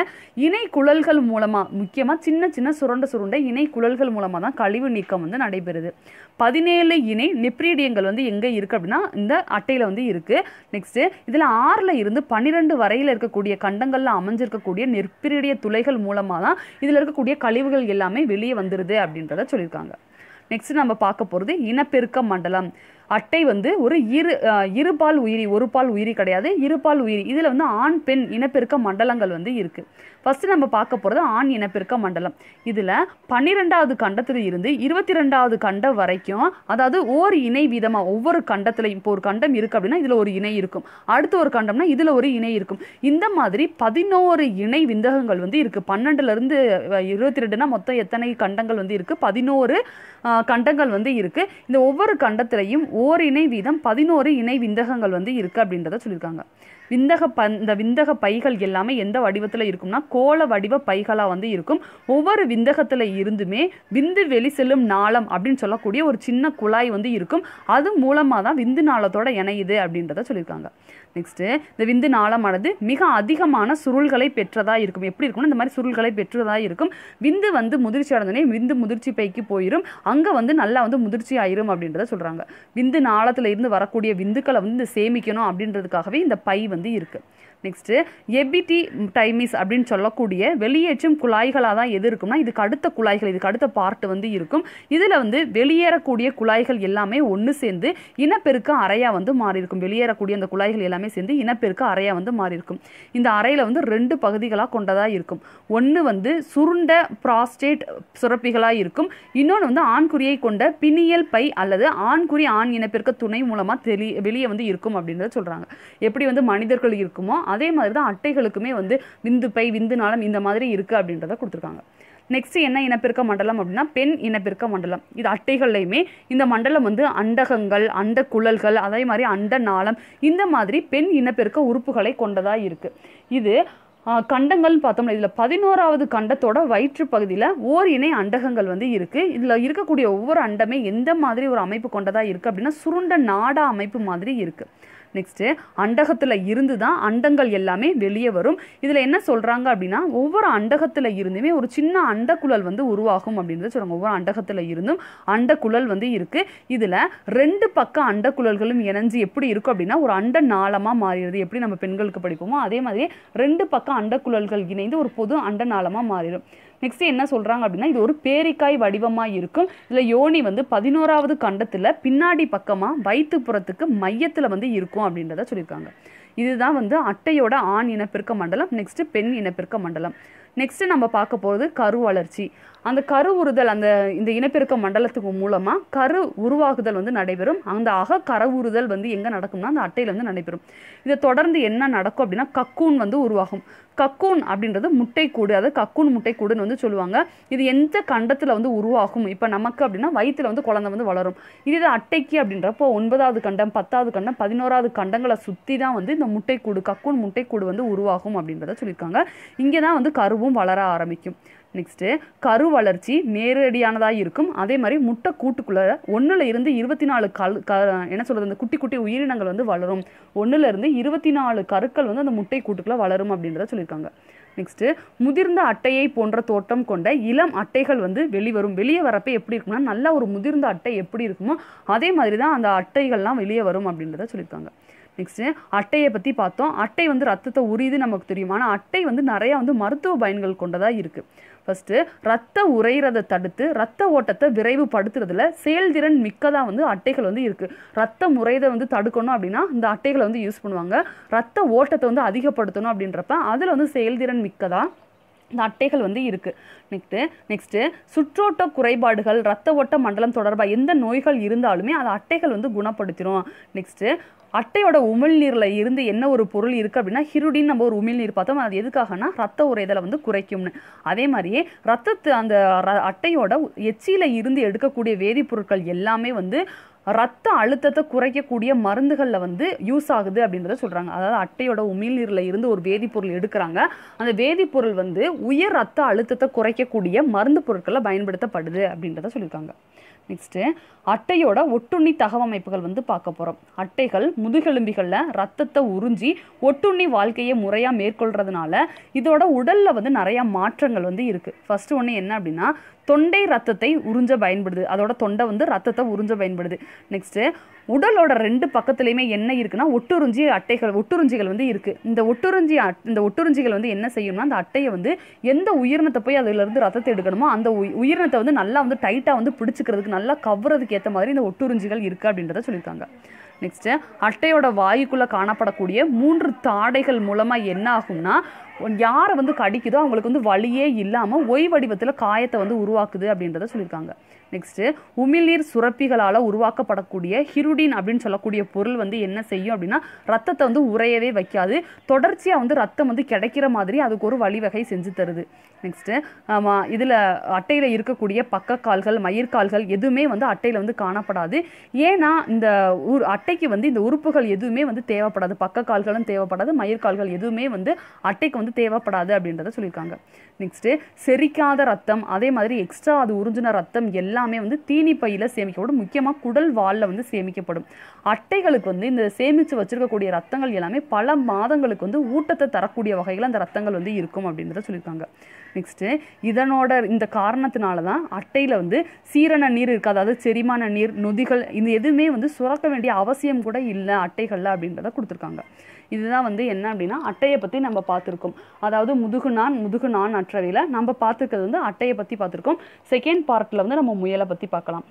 இணை குழல்கள் மூலமாக முக்கியமாக சின்ன சின்ன சுரண்ட சுருண்ட இணை குழல்கள் மூலமாக தான் கழிவு நீக்கம் வந்து நடைபெறுது பதினேழு இணை நெப்ரீடியங்கள் வந்து எங்கே இருக்குது அப்படின்னா இந்த அட்டையில் வந்து இருக்குது நெக்ஸ்ட்டு இதில் ஆறில் இருந்து பன்னிரெண்டு வரையில் இருக்கக்கூடிய கண்டங்களில் அமைஞ்சிருக்கக்கூடிய நெப்ரீடிய துளைகள் மூலமாக தான் இதில் இருக்கக்கூடிய கழிவுகள் எல்லாமே வெளியே வந்துடுது அப்படின்றத சொல்லியிருக்காங்க நெக்ஸ்ட் நம்ம பார்க்க போகிறது இனப்பெருக்க மண்டலம் அட்டை வந்து ஒரு இரு இருபால் உயிரி ஒரு பால் உயிரி கிடையாது இருபால் உயிரி இதில் வந்து ஆண் பெண் இனப்பெருக்க மண்டலங்கள் வந்து இருக்குது ஃபஸ்ட்டு நம்ம பார்க்க போகிறது ஆண் இனப்பெருக்க மண்டலம் இதில் பன்னிரெண்டாவது கண்டத்தில் இருந்து இருபத்தி ரெண்டாவது கண்டம் வரைக்கும் அதாவது ஒரு இணை வீதமாக ஒவ்வொரு கண்டத்தில் இப்போ ஒரு கண்டம் இருக்குது அப்படின்னா இதில் ஒரு இணை இருக்கும் அடுத்த ஒரு கண்டம்னா இதில் ஒரு இணை இருக்கும் இந்த மாதிரி பதினோரு இணை விந்தகங்கள் வந்து இருக்குது பன்னெண்டுலேருந்து இருபத்தி ரெண்டுனா மொத்தம் எத்தனை கண்டங்கள் வந்து இருக்குது பதினோரு கண்டங்கள் வந்து இருக்குது இந்த ஒவ்வொரு கண்டத்திலையும் ஓர் இணை வீதம் பதினோரு இணை விந்தகங்கள் வந்து இருக்குது அப்படின்றத சொல்லியிருக்காங்க விந்தக ப இந்த விந்தக பைகள் எல்லாமே எந்த வடிவத்தில் இருக்கும்னா கோல வடிவ பைகளாக வந்து இருக்கும் ஒவ்வொரு விந்தகத்தில் இருந்துமே விந்து வெளி செல்லும் நாளம் அப்படின்னு சொல்லக்கூடிய ஒரு சின்ன குழாய் வந்து இருக்கும் அது மூலமாக தான் விந்து நாளத்தோட இணையுது அப்படின்றத சொல்லியிருக்காங்க நெக்ஸ்ட்டு இந்த விந்து நாளமானது மிக அதிகமான சுருள்களை பெற்றதாக இருக்கும் எப்படி இருக்கும்னா இந்த மாதிரி சுருள்களை பெற்றதாக இருக்கும் விந்து வந்து முதிர்ச்சி அடைந்தோடனே விந்து முதிர்ச்சி பைக்கு போயிடும் அங்கே வந்து நல்லா வந்து முதிர்ச்சி ஆயிரும் அப்படின்றத சொல்கிறாங்க விந்து நாளத்தில் இருந்து வரக்கூடிய விந்துக்களை வந்து சேமிக்கணும் அப்படின்றதுக்காகவே இந்த பை வந்து இருக்குது நெக்ஸ்ட்டு எபிடி டைமிஸ் அப்படின்னு சொல்லக்கூடிய வெளியேற்றும் குழாய்களாக தான் எது இருக்கும்னா இதுக்கு அடுத்த குழாய்கள் இதுக்கு அடுத்த பார்ட் வந்து இருக்கும் இதில் வந்து வெளியேறக்கூடிய குழாய்கள் எல்லாமே ஒன்று சேர்ந்து இனப்பெருக்க அறையாக வந்து மாறி இருக்கும் வெளியேறக்கூடிய அந்த குழாய்கள் எல்லாமே எல்லாமே சேர்ந்து இனப்பெருக்க அறையாக வந்து மாறி இருக்கும் இந்த அறையில் வந்து ரெண்டு பகுதிகளாக கொண்டதாக இருக்கும் ஒன்று வந்து சுருண்ட ப்ராஸ்டேட் சுரப்பிகளாக இருக்கும் இன்னொன்று வந்து ஆண்குறியை கொண்ட பினியல் பை அல்லது ஆண்குறி ஆண் இனப்பெருக்க துணை மூலமாக தெளி வெளியே வந்து இருக்கும் அப்படின்றத சொல்கிறாங்க எப்படி வந்து மனிதர்கள் இருக்குமோ அதே மாதிரி தான் அட்டைகளுக்குமே வந்து விந்து பை விந்து நாளம் இந்த மாதிரி இருக்குது அப்படின்றத கொடுத்துருக்காங்க நெக்ஸ்ட் என்ன இனப்பெருக்க மண்டலம் அப்படின்னா பெண் இனப்பெருக்க மண்டலம் இது அட்டைகள்லையுமே இந்த மண்டலம் வந்து அண்டகங்கள் அண்ட குழல்கள் அதே மாதிரி அண்ட நாளம் இந்த மாதிரி பெண் இனப்பெருக்க உறுப்புகளை கொண்டதாக இருக்குது இது கண்டங்கள்னு பார்த்தோம்னா இதில் பதினோராவது கண்டத்தோட வயிற்று பகுதியில் ஓர் இணை அண்டகங்கள் வந்து இருக்குது இதில் இருக்கக்கூடிய ஒவ்வொரு அண்டமே எந்த மாதிரி ஒரு அமைப்பு கொண்டதாக இருக்குது அப்படின்னா சுருண்ட நாடா அமைப்பு மாதிரி இருக்குது நெக்ஸ்ட்டு அண்டகத்தில் இருந்து தான் அண்டங்கள் எல்லாமே வெளியே வரும் இதில் என்ன சொல்கிறாங்க அப்படின்னா ஒவ்வொரு அண்டகத்தில் இருந்துமே ஒரு சின்ன அண்டக்குழல் வந்து உருவாகும் அப்படின்றது சொல்கிறாங்க ஒவ்வொரு அண்டகத்தில் இருந்தும் அண்டக்குழல் வந்து இருக்குது இதில் ரெண்டு பக்கம் அண்டக்குழல்களும் இணைஞ்சு எப்படி இருக்கும் அப்படின்னா ஒரு அண்ட நாளமாக மாறிடுது எப்படி நம்ம பெண்களுக்கு படிப்போமோ அதே மாதிரி ரெண்டு பக்கம் அண்டக்குழல்கள் இணைந்து ஒரு பொது அண்ட நாளமாக மாறிடும் நெக்ஸ்ட் என்ன சொல்றாங்க அப்படின்னா இது ஒரு பேரிக்காய் வடிவமா இருக்கும் இதுல யோனி வந்து பதினோராவது கண்டத்துல பின்னாடி பக்கமா வயிற்று புறத்துக்கு மையத்துல வந்து இருக்கும் அப்படின்றத சொல்லியிருக்காங்க இதுதான் வந்து அட்டையோட ஆண் இனப்பெருக்க மண்டலம் நெக்ஸ்ட் பெண் இனப்பெருக்க மண்டலம் நெக்ஸ்ட் நம்ம பார்க்க போகிறது கரு வளர்ச்சி அந்த கரு உறுதல் அந்த இந்த இனப்பெருக்க மண்டலத்துக்கு மூலமாக கரு உருவாகுதல் வந்து நடைபெறும் அந்த அக கரு உறுதல் வந்து எங்கே நடக்கும்னா அந்த அட்டையில் வந்து நடைபெறும் இதை தொடர்ந்து என்ன நடக்கும் அப்படின்னா கக்கூன் வந்து உருவாகும் கக்கூன் அப்படின்றது முட்டைக்கூடு அதாவது கக்கூன் முட்டைக்கூடுன்னு வந்து சொல்லுவாங்க இது எந்த கண்டத்தில் வந்து உருவாகும் இப்போ நமக்கு அப்படின்னா வயிற்றில் வந்து குழந்தை வந்து வளரும் இது அட்டைக்கு அப்படின்றப்போ ஒன்பதாவது கண்டம் பத்தாவது கண்டம் பதினோராவது கண்டங்களை சுற்றி தான் வந்து இந்த முட்டைக்கூடு கக்கூன் முட்டைக்கூடு வந்து உருவாகும் அப்படின்றத சொல்லியிருக்காங்க இங்கே தான் வந்து கருவும் வளர ஆரம்பிக்கும் நெக்ஸ்ட்டு கரு வளர்ச்சி நேரடியானதாக இருக்கும் அதே மாதிரி முட்டை கூட்டுக்குள்ளே ஒன்றில் இருந்து இருபத்தி நாலு கல் க என்ன சொல்கிறது அந்த குட்டி குட்டி உயிரினங்கள் வந்து வளரும் ஒன்றிலிருந்து இருபத்தி நாலு கருக்கள் வந்து அந்த முட்டை கூட்டுக்குள்ளே வளரும் அப்படின்றத சொல்லியிருக்காங்க நெக்ஸ்ட்டு முதிர்ந்த அட்டையை போன்ற தோட்டம் கொண்ட இளம் அட்டைகள் வந்து வெளிவரும் வெளியே வரப்போ எப்படி இருக்கும்னா நல்லா ஒரு முதிர்ந்த அட்டை எப்படி இருக்குமோ அதே மாதிரி தான் அந்த அட்டைகள்லாம் வெளியே வரும் அப்படின்றத சொல்லியிருக்காங்க நெக்ஸ்ட்டு அட்டையை பற்றி பார்த்தோம் அட்டை வந்து ரத்தத்தை உரியுது நமக்கு தெரியும் ஆனால் அட்டை வந்து நிறையா வந்து மருத்துவ பயன்கள் கொண்டதாக இருக்குது ஃபஸ்ட்டு ரத்த உறையிறதை தடுத்து ரத்த ஓட்டத்தை விரைவுபடுத்துறதுல செயல்திறன் மிக்கதாக வந்து அட்டைகள் வந்து இருக்குது ரத்தம் உரையதை வந்து தடுக்கணும் அப்படின்னா இந்த அட்டைகளை வந்து யூஸ் பண்ணுவாங்க ரத்த ஓட்டத்தை வந்து அதிகப்படுத்தணும் அப்படின்றப்ப அதில் வந்து செயல்திறன் மிக்கதாக இந்த அட்டைகள் வந்து இருக்குது நெக்ஸ்ட்டு நெக்ஸ்ட்டு சுற்றோட்ட குறைபாடுகள் ரத்த ஓட்ட மண்டலம் தொடர்பாக எந்த நோய்கள் இருந்தாலுமே அந்த அட்டைகள் வந்து குணப்படுத்திடும் நெக்ஸ்ட்டு அட்டையோட உமிழ்நீரில் இருந்து என்ன ஒரு பொருள் இருக்குது அப்படின்னா ஹிருடின் நம்ம ஒரு உமிழ்நீர் பார்த்தோம் அது எதுக்காகனா ரத்த இதில் வந்து குறைக்கும்னு அதே மாதிரியே ரத்தத்து அந்த அட்டையோட எச்சியில் இருந்து எடுக்கக்கூடிய வேதிப்பொருட்கள் எல்லாமே வந்து ரத்த அழுத்தத்தை குறைக்கக்கூடிய மருந்துகளில் வந்து யூஸ் ஆகுது அப்படின்றத சொல்கிறாங்க அதாவது அட்டையோட உமிழ்நீரில் இருந்து ஒரு வேதிப்பொருள் எடுக்கிறாங்க அந்த வேதிப்பொருள் வந்து உயர் ரத்த அழுத்தத்தை குறைக்கக்கூடிய மருந்து பொருட்களை பயன்படுத்தப்படுது அப்படின்றத சொல்லியிருக்காங்க நெக்ஸ்ட்டு அட்டையோட ஒட்டுண்ணி தகவமைப்புகள் வந்து பார்க்க போகிறோம் அட்டைகள் முதுகெலும்பிகளில் ரத்தத்தை உறிஞ்சி ஒட்டுண்ணி வாழ்க்கையை முறையாக மேற்கொள்கிறதுனால இதோட உடலில் வந்து நிறையா மாற்றங்கள் வந்து இருக்குது ஃபஸ்ட்டு ஒன்று என்ன அப்படின்னா தொண்டை ரத்தத்தை உறிஞ்ச பயன்படுது அதோட தொண்டை வந்து ரத்தத்தை உறிஞ்ச பயன்படுது நெக்ஸ்ட்டு உடலோட ரெண்டு பக்கத்துலையுமே என்ன இருக்குன்னா ஒட்டுறிஞ்சி அட்டைகள் ஒட்டுறிஞ்சிகள் வந்து இருக்குது இந்த ஒட்டுறிஞ்சி இந்த ஒட்டுறிஞ்சிகள் வந்து என்ன செய்யணும்னா அந்த அட்டையை வந்து எந்த உயிரினத்தை போய் அதிலிருந்து ரத்தத்தை எடுக்கணுமோ அந்த உயிரினத்தை வந்து நல்லா வந்து டைட்டாக வந்து பிடிச்சிக்கிறதுக்கு நல்லா கவர்றதுக்கு ஏற்ற மாதிரி இந்த ஒட்டுறிஞ்சிகள் இருக்குது அப்படின்றத சொல்லியிருக்காங்க நெக்ஸ்ட்டு அட்டையோட வாயுக்குள்ளே காணப்படக்கூடிய மூன்று தாடைகள் மூலமாக என்ன ஆகும்னா யாரை வந்து கடிக்குதோ அவங்களுக்கு வந்து வழியே இல்லாமல் ஒய் வடிவத்தில் காயத்தை வந்து உருவாக்குது அப்படின்றத சொல்லியிருக்காங்க நெக்ஸ்ட்டு உமிழ்நீர் சுரப்பிகளால் உருவாக்கப்படக்கூடிய ஹிருடின் அப்படின்னு சொல்லக்கூடிய பொருள் வந்து என்ன செய்யும் அப்படின்னா ரத்தத்தை வந்து உரையவே வைக்காது தொடர்ச்சியாக வந்து ரத்தம் வந்து கிடைக்கிற மாதிரி அதுக்கு ஒரு வழிவகை செஞ்சு தருது நெக்ஸ்ட்டு இதில் அட்டையில் இருக்கக்கூடிய பக்கக்கால்கள் மயிர்கால்கள் எதுவுமே வந்து அட்டையில் வந்து காணப்படாது ஏன்னா இந்த உரு அட்டைக்கு வந்து இந்த உறுப்புகள் எதுவுமே வந்து தேவைப்படாது பக்கக்கால்களும் தேவைப்படாது மயிர்கால்கள் எதுவுமே வந்து அட்டைக்கு வந்து தேவைப்படாது அப்படின்றத சொல்லியிருக்காங்க நெக்ஸ்ட்டு செரிக்காத ரத்தம் அதே மாதிரி எக்ஸ்ட்ரா அது உறிஞ்சின ரத்தம் எல்லாம் எல்லாமே வந்து தீனி பையில் சேமிக்கப்படும் முக்கியமாக குடல் வாலில் வந்து சேமிக்கப்படும் அட்டைகளுக்கு வந்து இந்த சேமித்து வச்சுருக்கக்கூடிய ரத்தங்கள் எல்லாமே பல மாதங்களுக்கு வந்து ஊட்டத்தை தரக்கூடிய வகையில் அந்த ரத்தங்கள் வந்து இருக்கும் அப்படின்றத சொல்லியிருக்காங்க நெக்ஸ்ட்டு இதனோட இந்த காரணத்தினால தான் அட்டையில் வந்து சீரண நீர் இருக்காது அதாவது செரிமான நீர் நொதிகள் இந்த எதுவுமே வந்து சுரக்க வேண்டிய அவசியம் கூட இல்லை அட்டைகளில் அப்படின்றத கொடுத்துருக்காங்க இதுதான் வந்து என்ன அப்படின்னா அட்டையை பற்றி நம்ம பார்த்துருக்கோம் அதாவது முதுகு நான் முதுகு நான் அற்றவையில் நம்ம பார்த்துருக்கிறது வந்து அட்டையை பற்றி பார்த்துருக்கோம் செகண்ட் பார்ட்டில் வந்து நம்ம முயலை பற்றி பார்க்கலாம்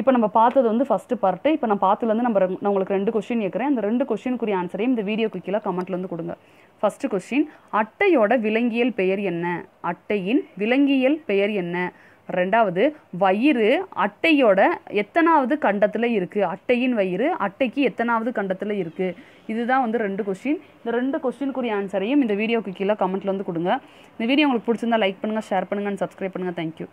இப்போ நம்ம பார்த்தது வந்து ஃபஸ்ட்டு பார்ட்டு இப்போ நான் பார்த்துலேருந்து நம்ம நான் உங்களுக்கு ரெண்டு கொஷின் கேட்குறேன் அந்த ரெண்டு கொஷினுக்குரிய ஆன்சரையும் இந்த வீடியோக்கு கமெண்ட்ல கமெண்ட்லேருந்து கொடுங்க ஃபஸ்ட்டு கொஷின் அட்டையோட விலங்கியல் பெயர் என்ன அட்டையின் விலங்கியல் பெயர் என்ன ரெண்டாவது வயிறு அட்டையோட எத்தனாவது கண்டத்தில் இருக்குது அட்டையின் வயிறு அட்டைக்கு எத்தனாவது கண்டத்தில் இருக்குது இதுதான் வந்து ரெண்டு கொஸ்டின் இந்த ரெண்டு கொஸ்டினுக்குரிய ஆன்சரையும் இந்த வீடியோக்கு கீழே கமெண்ட்டில் வந்து கொடுங்க இந்த வீடியோ உங்களுக்கு பிடிச்சிருந்தா லைக் பண்ணுங்கள் ஷேர் பண்ணுங்கள் அண்ட் சப்ஸ்கிரைப் பண்ணுங்கள் தேங்க்யூ